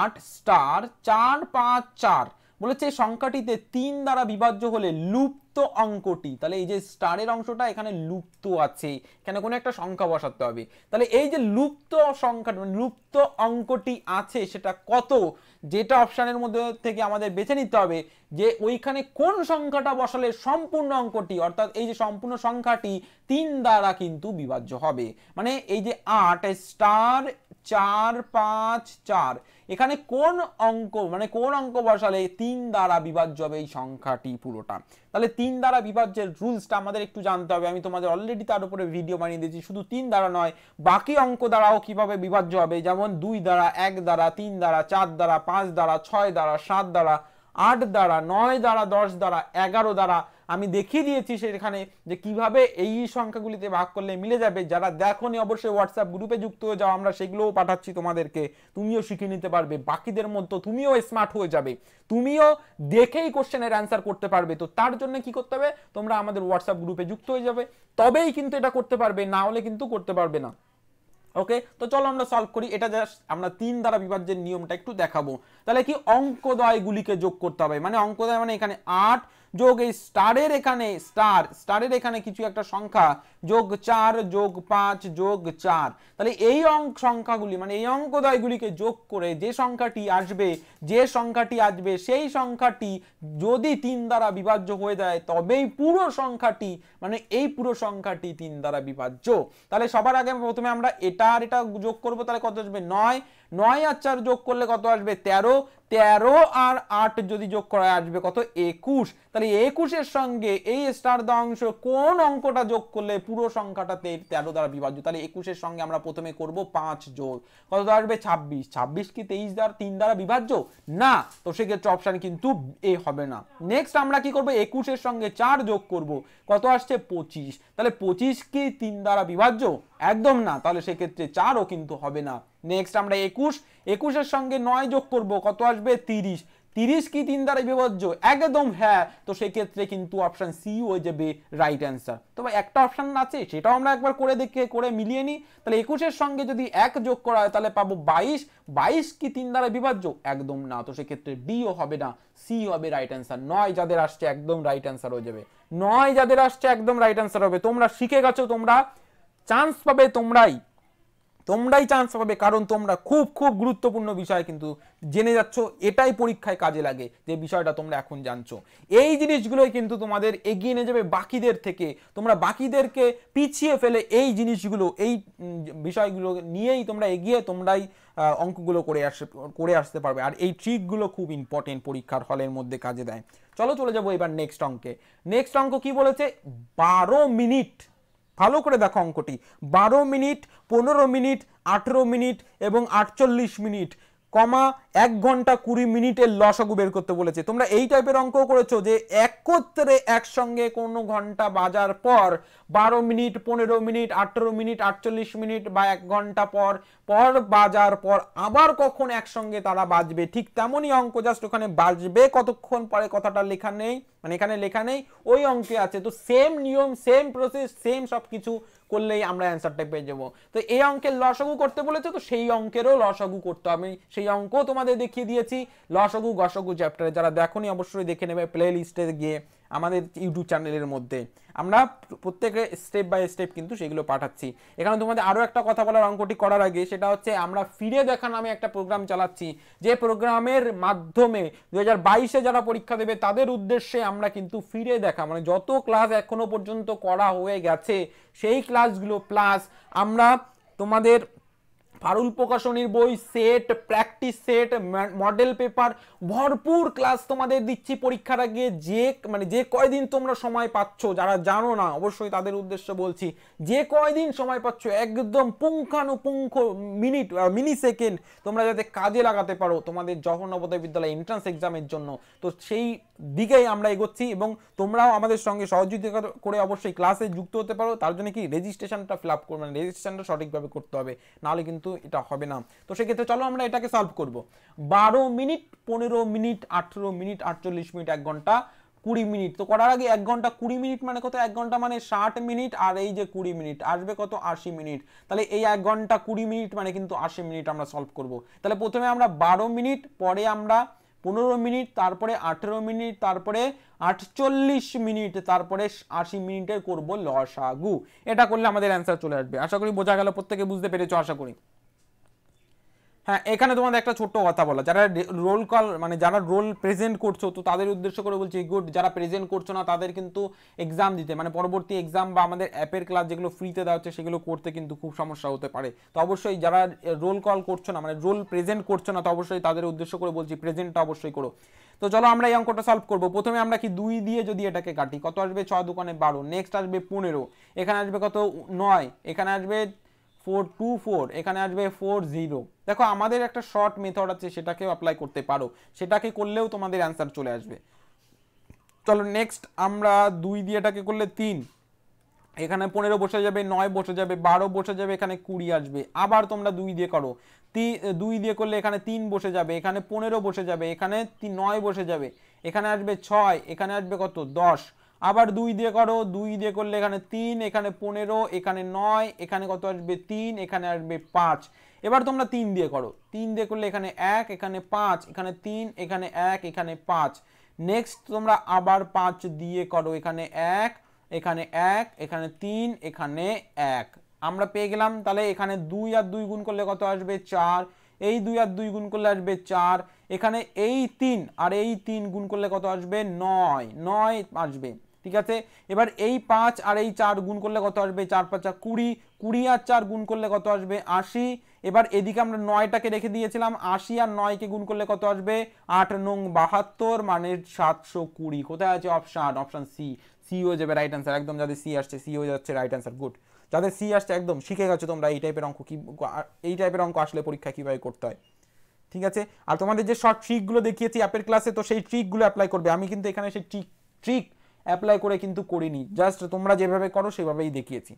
আট স্টার চার পাঁচ চার বলেছে সংখ্যাটিতে তিন দ্বারা বিভাজ্য হলে লুপ লুপ্ত অঙ্কটি তাহলে এই যে স্টারের অংশটা এখানে লুপ্ত আছে এখানে কোনো একটা সংখ্যা বসাতে হবে তাহলে এই যে লুপ্ত সংখ্যাটা মানে লুপ্ত অঙ্কটি আছে সেটা কত যেটা অপশানের মধ্যে থেকে আমাদের বেছে নিতে হবে যে ওইখানে কোন সংখ্যাটা বসালে সম্পূর্ণ অঙ্কটি অর্থাৎ এই যে সম্পূর্ণ সংখ্যাটি তিন দ্বারা কিন্তু বিভাজ্য হবে মানে এই যে আট স্টার চার পাঁচ চার এখানে কোন অঙ্ক মানে কোন অঙ্ক বসালে তিন দ্বারা বিভাজ্য হবে এই সংখ্যাটি পুরোটা তাহলে তিন দ্বারা বিভাজ্যের রুলসটা আমাদের একটু জানতে হবে আমি তোমাদের অলরেডি তার উপরে ভিডিও বানিয়ে দিয়েছি শুধু তিন দ্বারা নয় বাকি অঙ্ক দ্বারাও কিভাবে বিভাজ্য হবে যেমন দুই দ্বারা এক দ্বারা তিন দ্বারা চার দ্বারা পাঁচ দ্বারা ছয় দ্বারা সাত দ্বারা আট দ্বারা নয় দ্বারা দশ দ্বারা এগারো দ্বারা আমি দেখিয়ে দিয়েছি সেখানে যে কিভাবে এই সংখ্যাগুলিতে ভাগ করলে মিলে যাবে যারা দেখো নি অবশ্যই হোয়াটসঅ্যাপ গ্রুপে যুক্ত হয়ে যাও আমরা সেগুলোও পাঠাচ্ছি তোমাদেরকে তুমিও শিখে নিতে পারবে বাকিদের মতো তুমিও স্মার্ট হয়ে যাবে তুমিও দেখেই কোশ্চেনের অ্যান্সার করতে পারবে তো তার জন্য কি করতে হবে তোমরা আমাদের হোয়াটসঅ্যাপ গ্রুপে যুক্ত হয়ে যাবে তবেই কিন্তু এটা করতে পারবে না হলে কিন্তু করতে পারবে না ওকে তো চলো আমরা সলভ করি এটা জাস্ট আমরা তিন দ্বারা বিভাজ্যের নিয়মটা একটু দেখাবো তাহলে কি অঙ্কদয়গুলিকে যোগ করতে হবে মানে অঙ্কদয় মানে এখানে আট যোগ এই স্টারের এখানে স্টার স্টারের এখানে কিছু একটা সংখ্যা যোগ চার যোগ পাঁচ যোগ চার তাহলে এই অঙ্ক সংখ্যাগুলি মানে এই অঙ্কদয়গুলিকে যোগ করে যে সংখ্যাটি আসবে যে সংখ্যাটি আসবে সেই সংখ্যাটি যদি তিন দ্বারা বিভাজ্য হয়ে যায় তবেই পুরো সংখ্যাটি মানে এই পুরো সংখ্যাটি তিন দ্বারা বিভাজ্য তাহলে সবার আগে প্রথমে আমরা এটা আর এটা যোগ করবো তাহলে কত আসবে নয় নয় আর চার যোগ করলে কত আসবে তেরো তেরো আর আট যদি যোগ করা আসবে কত একুশ তাহলে একুশের সঙ্গে এই স্টার অংশ কোন অঙ্কটা যোগ করলে পুরো সংখ্যাটা তেরো দ্বারা বিভাজ্য তাহলে একুশের সঙ্গে আমরা প্রথমে করব পাঁচ যোগ কত আসবে ছাব্বিশ ছাব্বিশ কি তেইশ দ্বারা তিন দ্বারা বিভাজ্য না তো সেক্ষেত্রে অপশান কিন্তু এ হবে না নেক্সট আমরা কি করব একুশের সঙ্গে চার যোগ করব কত আসছে পঁচিশ তাহলে পঁচিশ কি তিন দ্বারা বিভাজ্য একদম না তাহলে সেক্ষেত্রে চারও কিন্তু হবে না নেক্সট আমরা একুশ একুশের সঙ্গে নয় যোগ করব কত আসবে তিরিশ তিরিশ কি তিন দ্বারা বিভাজ্য একদম হ্যাঁ তো সেক্ষেত্রে কিন্তু অপশান সি হয়ে যাবে রাইট অ্যান্সার তবে একটা অপশান আছে সেটাও আমরা একবার করে দেখে করে মিলিয়ে নিই তাহলে একুশের সঙ্গে যদি এক যোগ করা হয় তাহলে পাবো বাইশ বাইশ কি তিন দ্বারা বিভাজ্য একদম না তো সেক্ষেত্রে ডিও হবে না সি হবে রাইট অ্যান্সার নয় যাদের আসছে একদম রাইট অ্যান্সার হয়ে যাবে নয় যাদের আসছে একদম রাইট অ্যান্সার হবে তোমরা শিখে গেছো তোমরা চান্স পাবে তোমরাই তোমরাই চান্স পাবে কারণ তোমরা খুব খুব গুরুত্বপূর্ণ বিষয় কিন্তু জেনে যাচ্ছ এটাই পরীক্ষায় কাজে লাগে যে বিষয়টা তোমরা এখন জানছো এই জিনিসগুলোই কিন্তু তোমাদের এগিয়ে নিয়ে যাবে বাকিদের থেকে তোমরা বাকিদেরকে পিছিয়ে ফেলে এই জিনিসগুলো এই বিষয়গুলো নিয়েই তোমরা এগিয়ে তোমরাই অঙ্কগুলো করে আসে করে আসতে পারবে আর এই ট্রিকগুলো খুব ইম্পর্টেন্ট পরীক্ষার হলের মধ্যে কাজে দেয় চলো চলে যাবো এবার নেক্সট অঙ্কে নেক্সট অঙ্ক কি বলেছে বারো মিনিট ভালো করে দেখো অঙ্কটি বারো মিনিট পনেরো মিনিট আঠেরো মিনিট এবং আটচল্লিশ মিনিট কমা এক ঘন্টা কুড়ি মিনিটের লসাগু বের করতে বলেছে তোমরা এই টাইপের অঙ্ক করেছো যে একত্রে একসঙ্গে কোনো ঘন্টা বাজার পর বারো মিনিট পনেরো মিনিট আঠেরো মিনিট আটচল্লিশ মিনিট বা এক ঘন্টা পর পর বাজার পর আবার কখন একসঙ্গে তারা বাজবে ঠিক তেমনই অঙ্ক জাস্ট ওখানে বাজবে কতক্ষণ পরে কথাটা লেখা নেই মানে এখানে লেখা নেই ওই অঙ্কে আছে তো সেম নিয়ম সেম প্রসেস সেম সব কিছু করলেই আমরা অ্যান্সারটা পেয়ে যাবো তো এই অঙ্কের লসগু করতে বলেছে তো সেই অঙ্কেরও লসগু করতে হবে সেই অঙ্ক তোমাদের দেখিয়ে দিয়েছি লসগু গসগু চ্যাপ্টারে যারা দেখনি অবশ্যই দেখে নেবে প্লে লিস্টে গিয়ে আমাদের ইউটিউব চ্যানেলের মধ্যে আমরা প্রত্যেকে স্টেপ বাই স্টেপ কিন্তু সেগুলো পাঠাচ্ছি এখানে তোমাদের আরও একটা কথা বলার অঙ্কটি করার আগে সেটা হচ্ছে আমরা ফিরে দেখা নামে একটা প্রোগ্রাম চালাচ্ছি যে প্রোগ্রামের মাধ্যমে দু হাজার বাইশে যারা পরীক্ষা দেবে তাদের উদ্দেশ্যে আমরা কিন্তু ফিরে দেখা মানে যত ক্লাস এখনও পর্যন্ত করা হয়ে গেছে সেই ক্লাসগুলো প্লাস আমরা তোমাদের ফারুল প্রকাশনীর বই set practice set model paper ভরপুর ক্লাস তোমাদের দিচ্ছি পরীক্ষার আগে যে মানে যে কয়দিন তোমরা সময় পাচ্ছ যারা জানো না অবশ্যই তাদের উদ্দেশ্য বলছি যে কয়দিন সময় পাচ্ছ একদম পুঙ্খানুপুঙ্খ মিনিট মিনি সেকেন্ড তোমরা যাতে কাজে লাগাতে পারো তোমাদের জহর নবোদয় বিদ্যালয় এন্ট্রান্স এক্সামের জন্য তো সেই দিকেই আমরা এগোচ্ছি এবং তোমরাও আমাদের সঙ্গে সহযোগিতা করে অবশ্যই ক্লাসে যুক্ত হতে পারো তার জন্য কি রেজিস্ট্রেশনটা ফিল আপ করবে মানে রেজিস্ট্রেশনটা সঠিকভাবে করতে হবে নাহলে কিন্তু কিন্তু এটা হবে না তো সেক্ষেত্রে চলো আমরা এটাকে সলভ করব বারো মিনিট পনেরো মিনিট আঠেরো মিনিট আটচল্লিশ মিনিট এক ঘন্টা কুড়ি মিনিট তো করার আগে এক ঘন্টা কুড়ি মিনিট মানে কত এক ঘন্টা মানে ষাট মিনিট আর এই যে কুড়ি মিনিট আসবে কত আশি মিনিট তাহলে এই এক ঘন্টা কুড়ি মিনিট মানে কিন্তু আশি মিনিট আমরা সলভ করব তাহলে প্রথমে আমরা বারো মিনিট পরে আমরা পনেরো মিনিট তারপরে আঠেরো মিনিট তারপরে আটচল্লিশ মিনিট তারপরে আশি মিনিটের করব লসাগু এটা করলে আমাদের অ্যান্সার চলে আসবে আশা করি বোঝা গেল প্রত্যেকে বুঝতে পেরেছো আশা করি হ্যাঁ এখানে তোমাদের একটা ছোট্ট কথা বলা যারা রোল কল মানে যারা রোল প্রেজেন্ট করছো তো তাদের উদ্দেশ্য করে বলছি গুড যারা প্রেজেন্ট করছো না তাদের কিন্তু এক্সাম দিতে মানে পরবর্তী এক্সাম বা আমাদের অ্যাপের ক্লাস যেগুলো ফ্রিতে দেওয়া হচ্ছে সেগুলো করতে কিন্তু খুব সমস্যা হতে পারে তো অবশ্যই যারা রোল কল করছো না মানে রোল প্রেজেন্ট করছো না তো অবশ্যই তাদের উদ্দেশ্য করে বলছি প্রেজেন্টটা অবশ্যই করো তো চলো আমরা এই অঙ্কটা সলভ করবো প্রথমে আমরা কি দুই দিয়ে যদি এটাকে কাটি কত আসবে ছয় দোকানে বারো নেক্সট আসবে পনেরো এখানে আসবে কত নয় এখানে আসবে ফোর টু ফোর এখানে আসবে ফোর জিরো দেখো আমাদের একটা শর্ট মেথড আছে সেটাকেও অ্যাপ্লাই করতে পারো সেটাকে করলেও তোমাদের অ্যান্সার চলে আসবে চলো নেক্সট আমরা দুই দিয়েটাকে করলে তিন এখানে পনেরো বসে যাবে নয় বসে যাবে বারো বসে যাবে এখানে কুড়ি আসবে আবার তোমরা দুই দিয়ে করো তি দুই দিয়ে করলে এখানে তিন বসে যাবে এখানে পনেরো বসে যাবে এখানে নয় বসে যাবে এখানে আসবে ছয় এখানে আসবে কত দশ আবার দুই দিয়ে করো দুই দিয়ে করলে এখানে তিন এখানে পনেরো এখানে নয় এখানে কত আসবে তিন এখানে আসবে পাঁচ এবার তোমরা তিন দিয়ে করো তিন দিয়ে করলে এখানে এক এখানে পাঁচ এখানে তিন এখানে এক এখানে পাঁচ নেক্সট তোমরা আবার পাঁচ দিয়ে করো এখানে এক এখানে এক এখানে তিন এখানে এক আমরা পেয়ে গেলাম তাহলে এখানে দুই আর দুই গুণ করলে কত আসবে চার এই দুই আর দুই গুণ করলে আসবে চার এখানে এই তিন আর এই তিন গুণ করলে কত আসবে নয় নয় আসবে ঠিক আছে এবার এই পাঁচ আর এই চার গুণ করলে কত আসবে চার পাঁচা কুড়ি কুড়ি আর চার গুণ করলে কত আসবে আশি এবার এদিকে আমরা নয়টাকে রেখে দিয়েছিলাম আশি আর নয়কে গুণ করলে কত আসবে আট নং বাহাত্তর মানে সাতশো কুড়ি কোথায় আছে অপশান অপশান সি সি হয়ে যাবে রাইট অ্যান্সার একদম যাদের সি আসছে সি হয়ে যাচ্ছে রাইট অ্যান্সার গুড যাদের সি আসছে একদম শিখে গেছো তোমরা এই টাইপের অঙ্ক কি এই টাইপের অঙ্ক আসলে পরীক্ষা কীভাবে করতে হয় ঠিক আছে আর তোমাদের যে শর্ট ট্রিকগুলো দেখিয়েছি অ্যাপের ক্লাসে তো সেই ট্রিকগুলো অ্যাপ্লাই করবে আমি কিন্তু এখানে সেই ট্রিক ট্রিক অ্যাপ্লাই করে কিন্তু করিনি জাস্ট তোমরা যেভাবে করো সেভাবেই দেখিয়েছি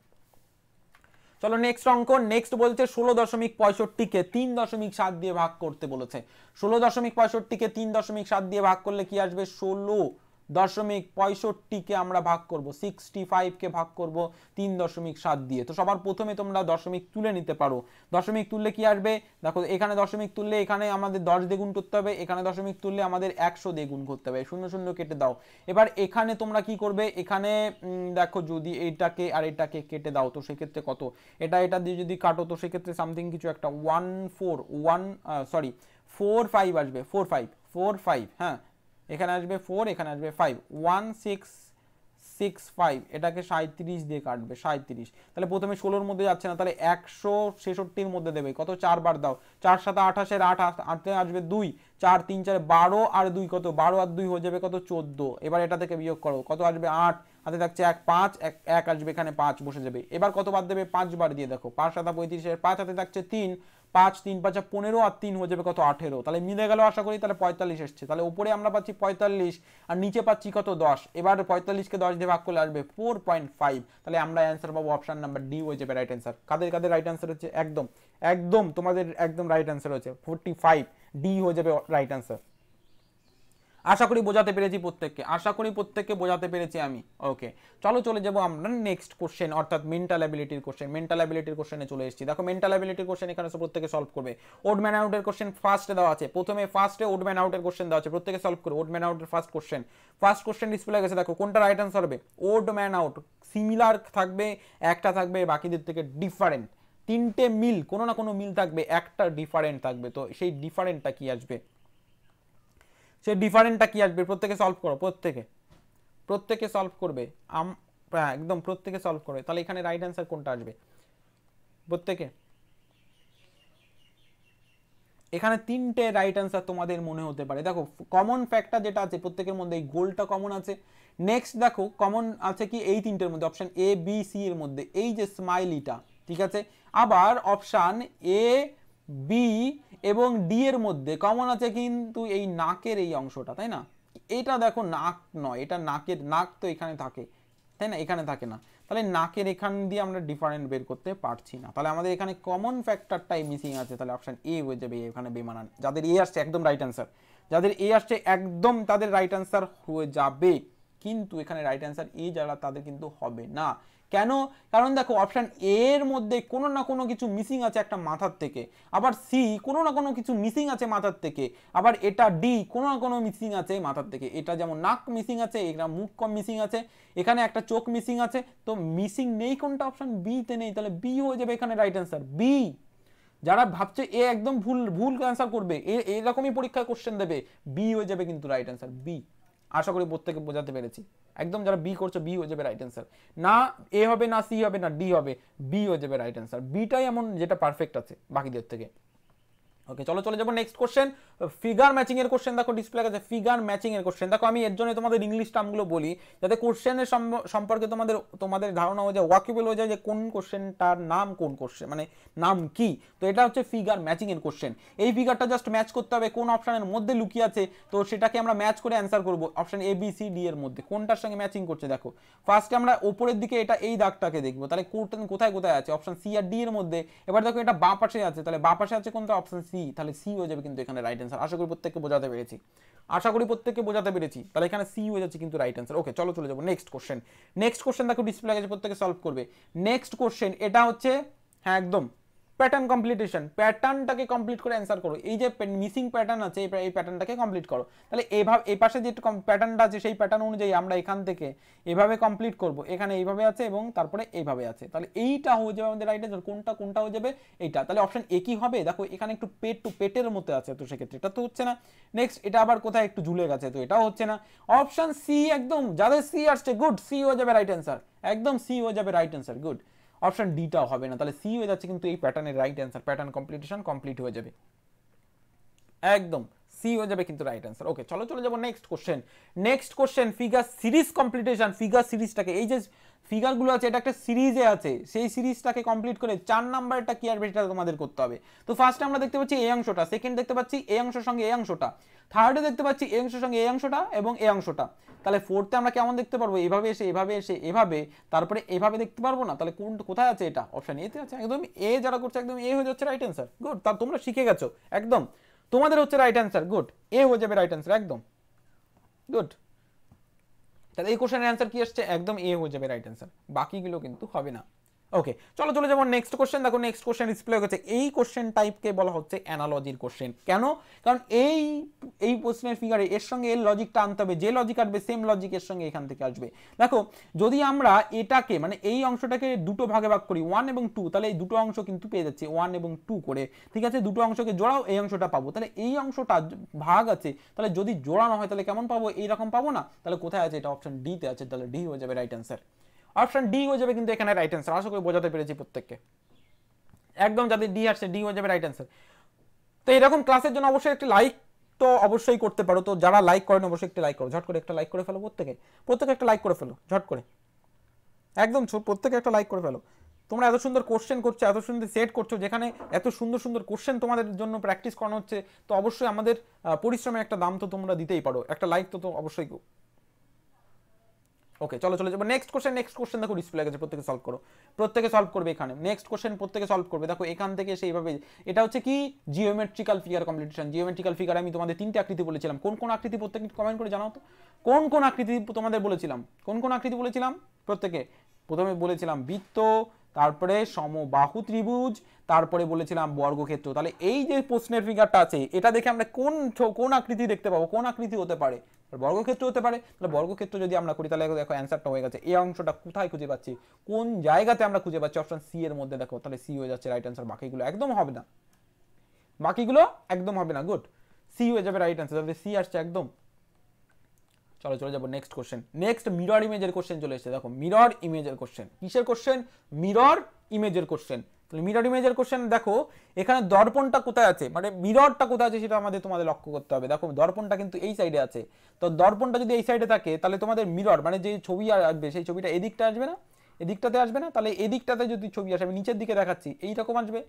চলো নেক্সট অঙ্ক নেক্সট বলছে ষোলো দশমিক পঁয়ষট্টিকে তিন দশমিক সাত দিয়ে ভাগ করতে বলেছে ষোলো দশমিক পঁয়ষট্টিকে তিন দশমিক সাত দিয়ে ভাগ করলে কি আসবে ষোলো দশমিক পঁয়ষট্টিকে আমরা ভাগ করব সিক্সটি ফাইভকে ভাগ করব তিন দশমিক সাত দিয়ে তো সবার প্রথমে তোমরা দশমিক তুলে নিতে পারো দশমিক তুললে কি আসবে দেখো এখানে দশমিক তুললে এখানে আমাদের দশ দিয়ে করতে হবে এখানে দশমিক তুললে আমাদের একশো দিয়ে করতে হবে শূন্য শূন্য কেটে দাও এবার এখানে তোমরা কি করবে এখানে দেখো যদি এটাকে আর এটাকে কেটে দাও তো সেক্ষেত্রে কত এটা এটা দিয়ে যদি কাটো তো সেক্ষেত্রে সামথিং কিছু একটা one four one sorry four five আসবে ফোর ফাইভ ফোর ফাইভ হ্যাঁ এখানে আসবে ফোর এখানে আসবে five one six six five এটাকে সাঁত্রিশ দিয়ে কাটবে সাঁত্রিশ তাহলে প্রথমে ষোলোর মধ্যে যাচ্ছে না তাহলে একশো ছেষট্টির মধ্যে দেবে কত চারবার দাও চার সাথে আঠাশের আট আটে আসবে দুই চার তিন চার বারো আর দুই কত বারো আর দুই হয়ে যাবে কত চোদ্দো এবার এটা থেকে বিয়োগ করো কত আসবে আট হাতে থাকছে এক পাঁচ এক এক আসবে এখানে পাঁচ বসে যাবে এবার কত বাদ দেবে পাঁচবার দিয়ে দেখো পাঁচ সাতা পঁয়ত্রিশের পাঁচ হাতে থাকছে তিন পাঁচ তিন পাঁচা পনেরো আর তিন হয়ে যাবে কত আঠেরো তাহলে মিলে গেল আশা করি তাহলে পঁয়তাল্লিশ এসছে তাহলে উপরে আমরা পাচ্ছি পঁয়তাল্লিশ আর নিচে পাচ্ছি কত দশ এবার পঁয়তাল্লিশকে দশ দিয়ে ভাগ করলে আসবে ফোর পয়েন্ট ফাইভ তাহলে আমরা অ্যান্সার পাবো অপশান নাম্বার ডি হয়ে যাবে রাইট অ্যান্সার কাদের কাদের রাইট অ্যান্সার হচ্ছে একদম একদম তোমাদের একদম রাইট অ্যান্সার হচ্ছে ফোরটি ফাইভ ডি হয়ে যাবে রাইট অ্যান্সার আশা করি বোঝাতে পেরেছি প্রত্যেককে আশা করি প্রত্যেককে বোঝাতে পেরেছি আমি ওকে চলো চলে যাবো আমরা নেক্সট কোশ্চেন অর্থাৎ মেন্টাল অ্যাবিলিটির কোশ্চেন মেন্টাল অ্যাবিলিটির কোশ্চেনে চলে এসেছি দেখো মেন্টাল অ্যাবিলিটির কোশ্চেন এখানে প্রত্যেকে সলভ করবে ওডম্যান আউটের কোশ্চেন ফার্স্টে দেওয়া আছে প্রথমে ফার্স্টে ওডম্যান আউটের কোশ্চেন দেওয়া আছে প্রত্যেকে সলভ করবে ওডম্যান আউটের first question first question display গেছে দেখো কোনটা রাইট অ্যান্সার হবে ওডম্যান আউট সিমিলার থাকবে একটা থাকবে বাকিদের থেকে ডিফারেন্ট তিনটে মিল কোনো না কোনো মিল থাকবে একটা ডিফারেন্ট থাকবে তো সেই ডিফারেন্টটা কি আসবে সে ডিফারেন্টটা কী আসবে প্রত্যেকে সলভ করো প্রত্যেকে প্রত্যেকে সলভ করবে আম হ্যাঁ, একদম প্রত্যেকে সলভ করবে তাহলে এখানে রাইট অ্যান্সার কোনটা আসবে প্রত্যেকে এখানে তিনটে রাইট অ্যান্সার তোমাদের মনে হতে পারে দেখো কমন ফ্যাক্টটা যেটা আছে প্রত্যেকের মধ্যে এই গোলটা কমন আছে নেক্সট দেখো কমন আছে কি এই তিনটের মধ্যে অপশান এ বি সি এর মধ্যে এই যে স্মাইলিটা ঠিক আছে আবার অপশান এ বি এবং ডি এর মধ্যে কমন আছে কিন্তু এই নাকের এই অংশটা তাই না এটা দেখো নাক নয় এটা নাকের নাক তো এখানে থাকে তাই না এখানে থাকে না তাহলে নাকের এখান দিয়ে আমরা ডিফারেন্ট বের করতে পারছি না তাহলে আমাদের এখানে কমন ফ্যাক্টরটাই মিসিং আছে তাহলে অপশান এ হয়ে যাবে এখানে বেমানান যাদের এ আসছে একদম রাইট অ্যান্সার যাদের এ আসছে একদম তাদের রাইট অ্যান্সার হয়ে যাবে কিন্তু এখানে রাইট অ্যান্সার এ যারা তাদের কিন্তু হবে না কেন কারণ দেখো অপশান এ এর মধ্যে কোনো না কোনো কিছু মিসিং আছে একটা মাথার থেকে আবার সি কোনো না কোনো কিছু মিসিং আছে মাথার থেকে আবার এটা ডি কোনো না কোনো মিসিং আছে মাথার থেকে এটা যেমন নাক মিসিং আছে এটা মুখ কম মিসিং আছে এখানে একটা চোখ মিসিং আছে তো মিসিং নেই কোনটা অপশান বিতে নেই তাহলে বি হয়ে যাবে এখানে রাইট অ্যান্সার বি যারা ভাবছে এ একদম ভুল ভুল অ্যান্সার করবে এ এরকমই পরীক্ষায় কোশ্চেন দেবে বি হয়ে যাবে কিন্তু রাইট অ্যান্সার বি আশা করি প্রত্যেকে বোঝাতে পেরেছি একদম যারা বি করছো বি হয়ে যাবে রাইট অ্যান্সার না এ হবে না সি হবে না ডি হবে বি হয়ে যাবে রাইট অ্যান্সার বিটাই এমন যেটা পারফেক্ট আছে বাকিদের থেকে ওকে চলো চলে যাবো নেক্সট কোশ্চেন ফিগার ম্যাচিং এর কোশ্চেন দেখো ডিসপ্লে কাছে ফিগার ম্যাচিং এর কোশ্চেন দেখো আমি এর জন্য তোমাদের ইংলিশ টার্মগুলো বলি যাতে কোশ্চেনের সম্পর্কে তোমাদের তোমাদের ধারণা হয়ে যায় ওয়াকিবল হয়ে যায় যে কোন কোশ্চেনটার নাম কোন কোশ্চেন মানে নাম কি তো এটা হচ্ছে ফিগার ম্যাচিং এর কোশ্চেন এই ফিগারটা জাস্ট ম্যাচ করতে হবে কোন অপশানের মধ্যে লুকিয়ে আছে তো সেটাকে আমরা ম্যাচ করে অ্যান্সার করব option A B C D এর মধ্যে কোনটার সঙ্গে ম্যাচিং করছে দেখো ফার্স্টে আমরা ওপরের দিকে এটা এই দাগটাকে দেখবো তাহলে কোথায় কোথায় আছে অপশান সি আর ডি এর মধ্যে এবার দেখো এটা বাঁ পাশে আছে তাহলে বাঁ পাশে আছে কোনটা অপশান সি সি তাহলে সি হয়ে যাবে কিন্তু এখানে রাইট অ্যান্সার আশা করি প্রত্যেককে বোঝাতে পেরেছি আশা করি প্রত্যেককে বোঝাতে পেরেছি তাহলে এখানে সি হয়ে যাচ্ছে কিন্তু রাইট অ্যান্সার ওকে চলো চলে যাবো নেক্সট কোশ্চেন নেক্সট কোশ্চেন দেখো ডিসপ্লে গেছে প্রত্যেকে সলভ করবে নেক্সট কোশ্চেন এটা হচ্ছে হ্যাঁ একদম প্যাটার্ন কমপ্লিটেশন প্যাটার্নটাকে কমপ্লিট করে অ্যান্সার করো এই যে মিসিং প্যাটার্ন আছে এই প্যাটার্নটাকে কমপ্লিট করো তাহলে এভাবে এ পাশে যে প্যাটার্নটা আছে সেই প্যাটার্ন অনুযায়ী আমরা এখান থেকে এভাবে কমপ্লিট করব এখানে এইভাবে আছে এবং তারপরে এইভাবে আছে তাহলে এইটা হয়ে যাবে আমাদের রাইট অ্যান্সার কোনটা কোনটা হয়ে যাবে এইটা তাহলে অপশন এ কি হবে দেখো এখানে একটু পেট টু পেটের মতো আছে তো সেক্ষেত্রে এটা তো হচ্ছে না নেক্সট এটা আবার কোথায় একটু ঝুলে গেছে তো এটাও হচ্ছে না অপশন সি একদম যাদের সি আসছে গুড সি হয়ে যাবে রাইট অ্যান্সার একদম সি হয়ে যাবে রাইট অ্যান্সার গুড অপশান ডিটাও হবে না তাহলে সি হয়ে যাচ্ছে কিন্তু এই প্যাটার্নের right answer pattern completion complete হয়ে যাবে একদম সি হয়ে যাবে কিন্তু রাইট অ্যান্সার ওকে চলো চলে যাবো next question next question figure series completion figure সিরিজটাকে এই যে ফিগারগুলো আছে এটা একটা সিরিজে আছে সেই সিরিজটাকে কমপ্লিট করে চার নাম্বারটা কি আর বেটা তোমাদের করতে হবে তো ফার্স্টে আমরা দেখতে পাচ্ছি এই অংশটা সেকেন্ড দেখতে পাচ্ছি এই অংশের সঙ্গে এই অংশটা থার্ডে দেখতে পাচ্ছি এই অংশের সঙ্গে এই অংশটা এবং এই অংশটা তাহলে ফোর্থে আমরা কেমন দেখতে পারবো এভাবে এসে এভাবে এসে এভাবে তারপরে এভাবে দেখতে পারবো না তাহলে কোন কোথায় আছে এটা অপশান এতে আছে একদম এ যারা করছে একদম এ হয়ে যাচ্ছে রাইট অ্যান্সার গুড তা তোমরা শিখে গেছো একদম তোমাদের হচ্ছে রাইট অ্যান্সার গুড এ হয়ে যাবে রাইট অ্যান্সার একদম গুড তাহলে এই কোশ্চেনের অ্যান্সার কি আসছে একদম এ হয়ে যাবে রাইট অ্যান্সার বাকিগুলো কিন্তু হবে না ওকে চলো চলো যেমন নেক্সট কোশ্চেন দেখো নেক্সট কোশ্চেন ডিসপ্লে হয়েছে এই কোশ্চেন টাইপকে বলা হচ্ছে অ্যানালজির কোশ্চেন কেন কারণ এই এই প্রশ্নের ফিগারে এর সঙ্গে এর লজিকটা আনতে হবে যে লজিক আসবে সেম লজিক এর সঙ্গে এখান থেকে আসবে দেখো যদি আমরা এটাকে মানে এই অংশটাকে দুটো ভাগে ভাগ করি ওয়ান এবং টু তাহলে এই দুটো অংশ কিন্তু পেয়ে যাচ্ছে ওয়ান এবং টু করে ঠিক আছে দুটো অংশকে জোড়াও এই অংশটা পাবো তাহলে এই অংশটা ভাগ আছে তাহলে যদি জোড়ানো হয় তাহলে কেমন পাবো এইরকম পাবো না তাহলে কোথায় আছে এটা অপশন ডিতে আছে তাহলে ডি হয়ে যাবে রাইট অ্যান্সার অপশান ডি হয়ে যাবে কিন্তু এখানে রাইট অ্যান্সার আশা করি বোঝাতে পেরেছি প্রত্যেককে একদম যাদের ডি আসছে ডি হয়ে যাবে রাইট অ্যান্সার তো এরকম ক্লাসের জন্য অবশ্যই একটি লাইক তো অবশ্যই করতে পারো তো যারা লাইক করেন অবশ্যই একটা লাইক করো ঝট করে একটা লাইক করে ফেলো প্রত্যেকে প্রত্যেকে একটা লাইক করে ফেলো ঝট করে একদম প্রত্যেকে একটা লাইক করে ফেলো তোমরা এত সুন্দর কোশ্চেন করছো এত সুন্দর সেট করছো যেখানে এত সুন্দর সুন্দর কোশ্চেন তোমাদের জন্য প্র্যাকটিস করানো হচ্ছে তো অবশ্যই আমাদের পরিশ্রমের একটা দাম তো তোমরা দিতেই পারো একটা লাইক তো অবশ্যই ওকে চলো চলে যাবো নেক্সট কোশ্চেন নেক্সট কোশ্চেন দেখো ডিসপ্লে গেছে প্রত্যেকে সলভ করো প্রত্যেকে সলভ করবে এখানে নেক্সট কোশ্চেন প্রত্যেকে সলভ করবে দেখো এখান থেকে সেইভাবে এটা হচ্ছে কি geometrical figure competition geometrical figure আমি তোমাদের তিনটে আকৃতি বলেছিলাম কোন কোন আকৃতি প্রত্যেক কমেন্ট করে জানাও তো কোন কোন আকৃতি তোমাদের বলেছিলাম কোন কোন আকৃতি বলেছিলাম প্রত্যেকে প্রথমে বলেছিলাম বৃত্ত তারপরে সমবাহু ত্রিভুজ তারপরে বলেছিলাম বর্গক্ষেত্র তাহলে এই যে প্রশ্নের ফিগারটা আছে এটা দেখে আমরা কোন কোন আকৃতি দেখতে পাবো কোন আকৃতি হতে পারে বর্গক্ষেত্র হতে পারে তাহলে বর্গক্ষেত্র যদি আমরা করি তাহলে দেখো অ্যান্সারটা হয়ে গেছে এই অংশটা কোথায় খুঁজে পাচ্ছি কোন জায়গাতে আমরা খুঁজে পাচ্ছি অপশন সি এর মধ্যে দেখো তাহলে সি হয়ে যাচ্ছে রাইট অ্যান্সার বাকিগুলো একদম হবে না বাকিগুলো একদম হবে না গুড সি হয়ে যাবে রাইট অ্যান্সার তাহলে সি আসছে একদম তাহলে চলে যাবো নেক্সট কোশ্চেন নেক্সট মিরর ইমেজের কোশ্চেন চলে এসেছে দেখো মিরর ইমেজের কোশ্চেন কিসের কোশ্চেন মিরর ইমেজের কোশ্চেন তাহলে মিরর ইমেজের কোশ্চেন দেখো এখানে দর্পণটা কোথায় আছে মানে মিররটা কোথায় আছে সেটা আমাদের তোমাদের লক্ষ্য করতে হবে দেখো দর্পণটা কিন্তু এই সাইডে আছে তো দর্পণটা যদি এই সাইডে থাকে তাহলে তোমাদের মিরর মানে যে ছবি আসবে সেই ছবিটা এদিকটা আসবে না এদিকটাতে আসবে না তাহলে এদিকটাতে যদি ছবি আসে আমি নিচের দিকে দেখাচ্ছি এইরকম আসবে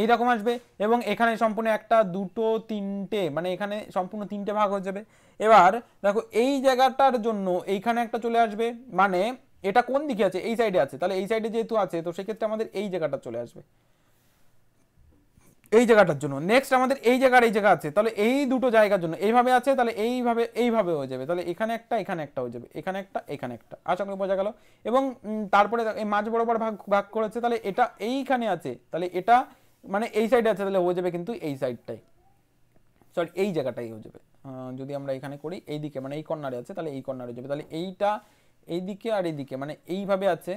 এই রকম আসবে এবং এখানে সম্পূর্ণ একটা দুটো তিনটে মানে এখানে সম্পূর্ণ তিনটে ভাগ হয়ে যাবে এবার দেখো এই জায়গাটার জন্য এইখানে একটা চলে আসবে মানে এটা কোন দিকে আছে এই সাইডে আছে তাহলে এই সাইডে যেহেতু আছে তো সেক্ষেত্রে আমাদের এই জায়গাটা চলে আসবে এই জায়গাটার জন্য নেক্সট আমাদের এই জায়গার এই জায়গা আছে তাহলে এই দুটো জায়গার জন্য এইভাবে আছে তাহলে এইভাবে এইভাবে হয়ে যাবে তাহলে এখানে একটা এখানে একটা হয়ে যাবে এখানে একটা এখানে একটা আশা করি বোঝা গেল এবং তারপরে এই মাঝ বরাবর ভাগ ভাগ করেছে তাহলে এটা এইখানে আছে তাহলে এটা মানে এই সাইডে আছে তাহলে হয়ে যাবে কিন্তু এই সাইডটাই সরি এই জায়গাটাই হয়ে যাবে যদি আমরা এখানে করি এইদিকে মানে এই কর্নারে আছে তাহলে এই কর্নারে যাবে তাহলে এইটা এইদিকে আর এইদিকে মানে এইভাবে আছে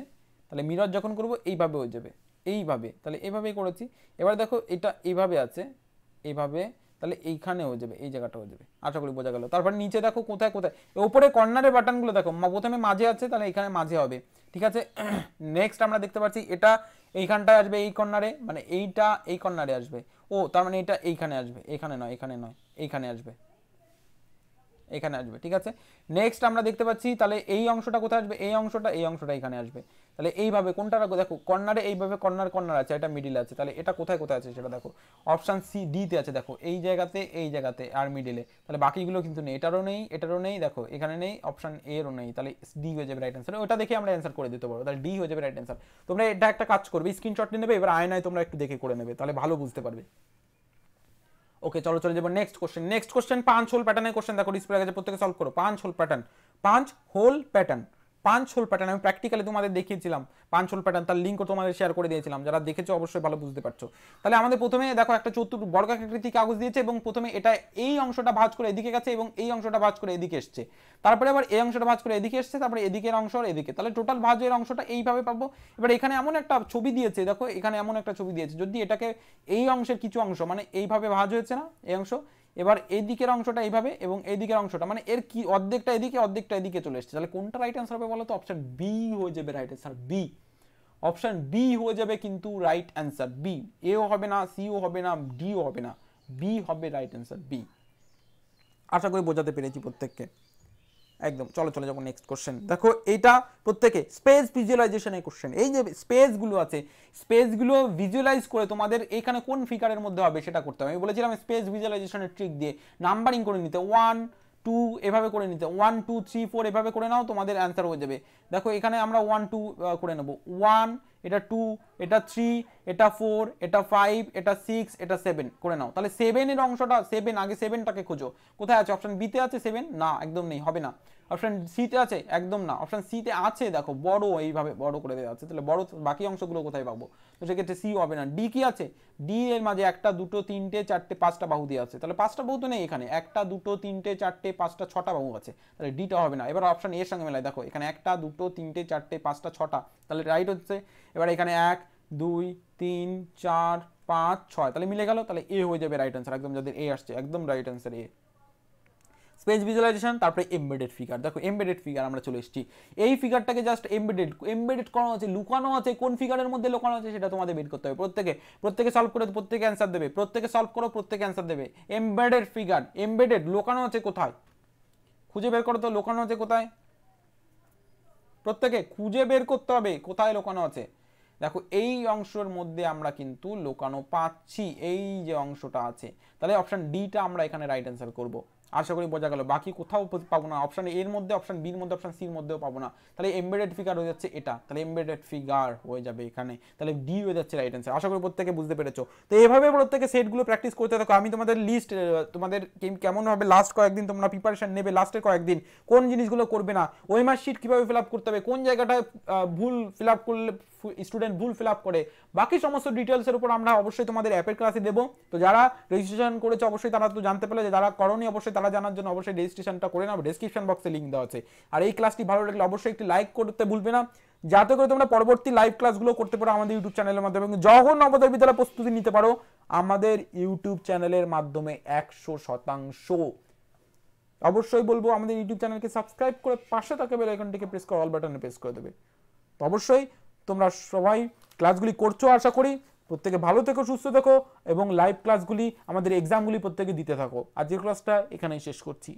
তাহলে মিরর যখন করব এইভাবে হয়ে যাবে এইভাবে তাহলে এইভাবেই করেছি এবার দেখো এটা এইভাবে আছে এইভাবে তাহলে এইখানে হয়ে যাবে এই জায়গাটা হয়ে যাবে আশা করি বোঝা গেল তারপর নিচে দেখো কোথায় কোথায় ওপরে কর্নারে বাটনগুলো দেখো প্রথমে মাঝে আছে তাহলে এখানে মাঝে হবে ঠিক আছে নেক্সট আমরা দেখতে পাচ্ছি এটা এইখানটায় আসবে এই কর্নারে মানে এইটা এই কর্নারে আসবে ও তার মানে এটা এইখানে আসবে এখানে নয় এখানে নয় এইখানে আসবে এখানে আসবে ঠিক আছে নেক্সট আমরা দেখতে পাচ্ছি তাহলে এই অংশটা কোথায় আসবে এই অংশটা এই অংশটা এখানে আসবে তাহলে এইভাবে কোনটা দেখো কর্নারে এইভাবে কর্নার কর্নার আছে এটা মিডিল আছে তাহলে এটা কোথায় কোথায় আছে সেটা দেখো অপশান সি ডিতে আছে দেখো এই জায়গাতে এই জায়গাতে আর মিডিলে তাহলে বাকিগুলো কিন্তু নেই এটারও নেই এটারও নেই দেখো এখানে নেই অপশান এরও নেই তাহলে ডি হয়ে যাবে রাইট অ্যান্সার ওটা দেখে আমরা অ্যান্সার করে দিতে পারবো তাহলে ডি হয়ে যাবে রাইট অ্যান্সার তোমরা এটা একটা কাজ করবে স্ক্রিনশট নিয়ে নেবে এবার আয়নায় তোমরা একটু দেখে করে নেবে তাহলে ভালো বুঝতে পারবে ওকে চলো চলে যাবো নেক্সট কোশ্চেন নেক্সট কোশ্চেন পাঁচ হোল প্যাটার্নের কোশ্চেন দেখো ডিসপ্লে আছে প্রত্যেকে সলভ করো পাঁচ হোল প্যাটার্ন পাঁচ হোল প্যাটার্ন পাঁচ হোল প্যাটার্ন আমি প্র্যাকটিক্যালি তোমাদের দেখিয়েছিলাম পাঁচ হোল প্যাটার্ন তার লিঙ্কও তোমাদের শেয়ার করে দিয়েছিলাম যারা দেখেছো অবশ্যই ভালো বুঝতে পারছো তাহলে আমাদের প্রথমে দেখো একটা চতুর্থ বর্গাকৃতি কাগজ দিয়েছে এবং প্রথমে এটা এই অংশটা ভাজ করে এদিকে গেছে এবং এই অংশটা ভাজ করে এদিকে এসছে তারপরে আবার এই অংশটা ভাজ করে এদিকে এসছে তারপরে এদিকের অংশ এদিকে তাহলে টোটাল ভাজের অংশটা এইভাবে পাবো এবার এখানে এমন একটা ছবি দিয়েছে দেখো এখানে এমন একটা ছবি দিয়েছে যদি এটাকে এই অংশের কিছু অংশ মানে এইভাবে ভাজ হয়েছে না এই অংশ এবার এদিকের অংশটা এইভাবে এবং এদিকের অংশটা মানে এর কি অর্ধেকটা এদিকে অর্ধেকটা এদিকে চলে এসছে তাহলে কোনটা রাইট অ্যান্সার হবে বলো তো অপশান বি হয়ে যাবে right answer B option B হয়ে যাবে কিন্তু রাইট অ্যান্সার বি এও হবে না সিও হবে না ডিও হবে না বি হবে রাইট অ্যান্সার বি আশা করি বোঝাতে পেরেছি প্রত্যেককে একদম চলো চলে যখন নেক্সট কোশ্চেন দেখো এটা প্রত্যেকে স্পেস ভিজুয়ালাইজেশনের কোশ্চেন এই যে স্পেসগুলো আছে স্পেসগুলো ভিজুয়ালাইজ করে তোমাদের এখানে কোন ফিগারের মধ্যে হবে সেটা করতে হবে আমি বলেছিলাম স্পেস ভিজুয়ালাইজেশনের ট্রিক দিয়ে নাম্বারিং করে নিতে ওয়ান টু এভাবে করে নিতে ওয়ান টু থ্রি ফোর এভাবে করে নাও তোমাদের অ্যান্সার হয়ে যাবে দেখো এখানে আমরা ওয়ান টু করে নেব ওয়ান এটা টু এটা থ্রি এটা ফোর এটা ফাইভ এটা সিক্স এটা সেভেন করে নাও তাহলে সেভেনের অংশটা সেভেন আগে সেভেনটাকে খোঁজো কোথায় আছে অপশান বিতে আছে সেভেন না একদম নেই হবে না অপশান সিতে আছে একদম না অপশান সিতে আছে দেখো বড় এইভাবে বড় করে দেওয়া আছে তাহলে বড় বাকি অংশগুলো কোথায় পাবো তো সেক্ষেত্রে সিও হবে না ডি কি আছে ডি এর মাঝে একটা দুটো তিনটে চারটে পাঁচটা বাহু দিয়ে আছে তাহলে পাঁচটা বাহু তো নেই এখানে একটা দুটো তিনটে চারটে পাঁচটা ছটা বাহু আছে তাহলে ডিটা হবে না এবার অপশান এর সঙ্গে মেলায় দেখো এখানে একটা দুটো তিনটে চারটে পাঁচটা ছটা তাহলে রাইট হচ্ছে এবার এখানে এক দুই তিন চার পাঁচ ছয় তাহলে মিলে গেল তাহলে এ হয়ে যাবে রাইট অ্যান্সার একদম যাদের এ আসছে একদম right answer A space visualization তারপরে এমবেডেড ফিগার দেখো এমবেডেড ফিগার আমরা চলে এসেছি এই ফিগারটাকে জাস্ট এমবেডেড এমবেডেড করানো আছে লুকানো আছে কোন ফিগারের মধ্যে লুকানো আছে সেটা তোমাদের বের করতে হবে প্রত্যেকে প্রত্যেকে সলভ করে প্রত্যেকে অ্যান্সার দেবে প্রত্যেকে সলভ করো প্রত্যেকে অ্যান্সার দেবে এমবেডেড ফিগার এমবেডেড লুকানো আছে কোথায় খুঁজে বের করো তো লুকানো আছে কোথায় প্রত্যেকে খুঁজে বের করতে হবে কোথায় লুকানো আছে দেখো এই অংশের মধ্যে আমরা কিন্তু লুকানো পাচ্ছি এই যে অংশটা আছে তাহলে অপশান ডিটা আমরা এখানে রাইট অ্যান্সার করবো আশা করি বোঝা গেল বাকি কোথাও পাবো না অপশান এর মধ্যে অপশান বির মধ্যে অপশান সির মধ্যেও পাবো না তাহলে এমবেডেড ফিগার হয়ে যাচ্ছে এটা তাহলে এমবেডেড ফিগার হয়ে যাবে এখানে তাহলে ডি হয়ে যাচ্ছে রাইট অ্যান্সার আশা করি প্রত্যেকে বুঝতে পেরেছো তো এভাবে প্রত্যেকে সেটগুলো প্র্যাকটিস করতে থাকো আমি তোমাদের লিস্ট তোমাদের কেমনভাবে লাস্ট কয়েকদিন তোমরা প্রিপারেশান নেবে লাস্টের কয়েকদিন কোন জিনিসগুলো করবে না ওই মাস শিট কীভাবে ফিল আপ করতে হবে কোন জায়গাটায় ভুল ফিল আপ করলে স্টুডেন্ট ভুল ফিল আপ করে বাকি সমস্ত ডিটেলসের উপর আমরা অবশ্যই তোমাদের অ্যাপের ক্লাসে দেবো তো যারা রেজিস্ট্রেশন করেছে অবশ্যই তারা তো জানতে পারলে যে যারা করনি অবশ্যই তারা জানার জন্য অবশ্যই রেজিস্ট্রেশনটা করে নাও ডিসক্রিপশন বক্সে লিঙ্ক দেওয়া আছে আর এই ক্লাসটি ভালো লাগলে অবশ্যই একটি লাইক করতে ভুলবে না যাতে করে তোমরা পরবর্তী লাইভ ক্লাসগুলো করতে পারো আমাদের ইউটিউব চ্যানেলের মাধ্যমে এবং যখন নবোদয় বিদ্যালয় প্রস্তুতি নিতে পারো আমাদের ইউটিউব চ্যানেলের মাধ্যমে একশো শতাংশ অবশ্যই বলবো আমাদের ইউটিউব চ্যানেলকে সাবস্ক্রাইব করে পাশে থাকা বেল আইকনটিকে প্রেস করে অল বাটনে প্রেস করে দেবে তো অবশ্যই তোমরা সবাই ক্লাসগুলি করছো আশা করি প্রত্যেকে ভালো থেকো সুস্থ থেকো এবং লাইভ ক্লাসগুলি আমাদের এক্সামগুলি প্রত্যেকে দিতে থাকো আজকের ক্লাসটা এখানেই শেষ করছি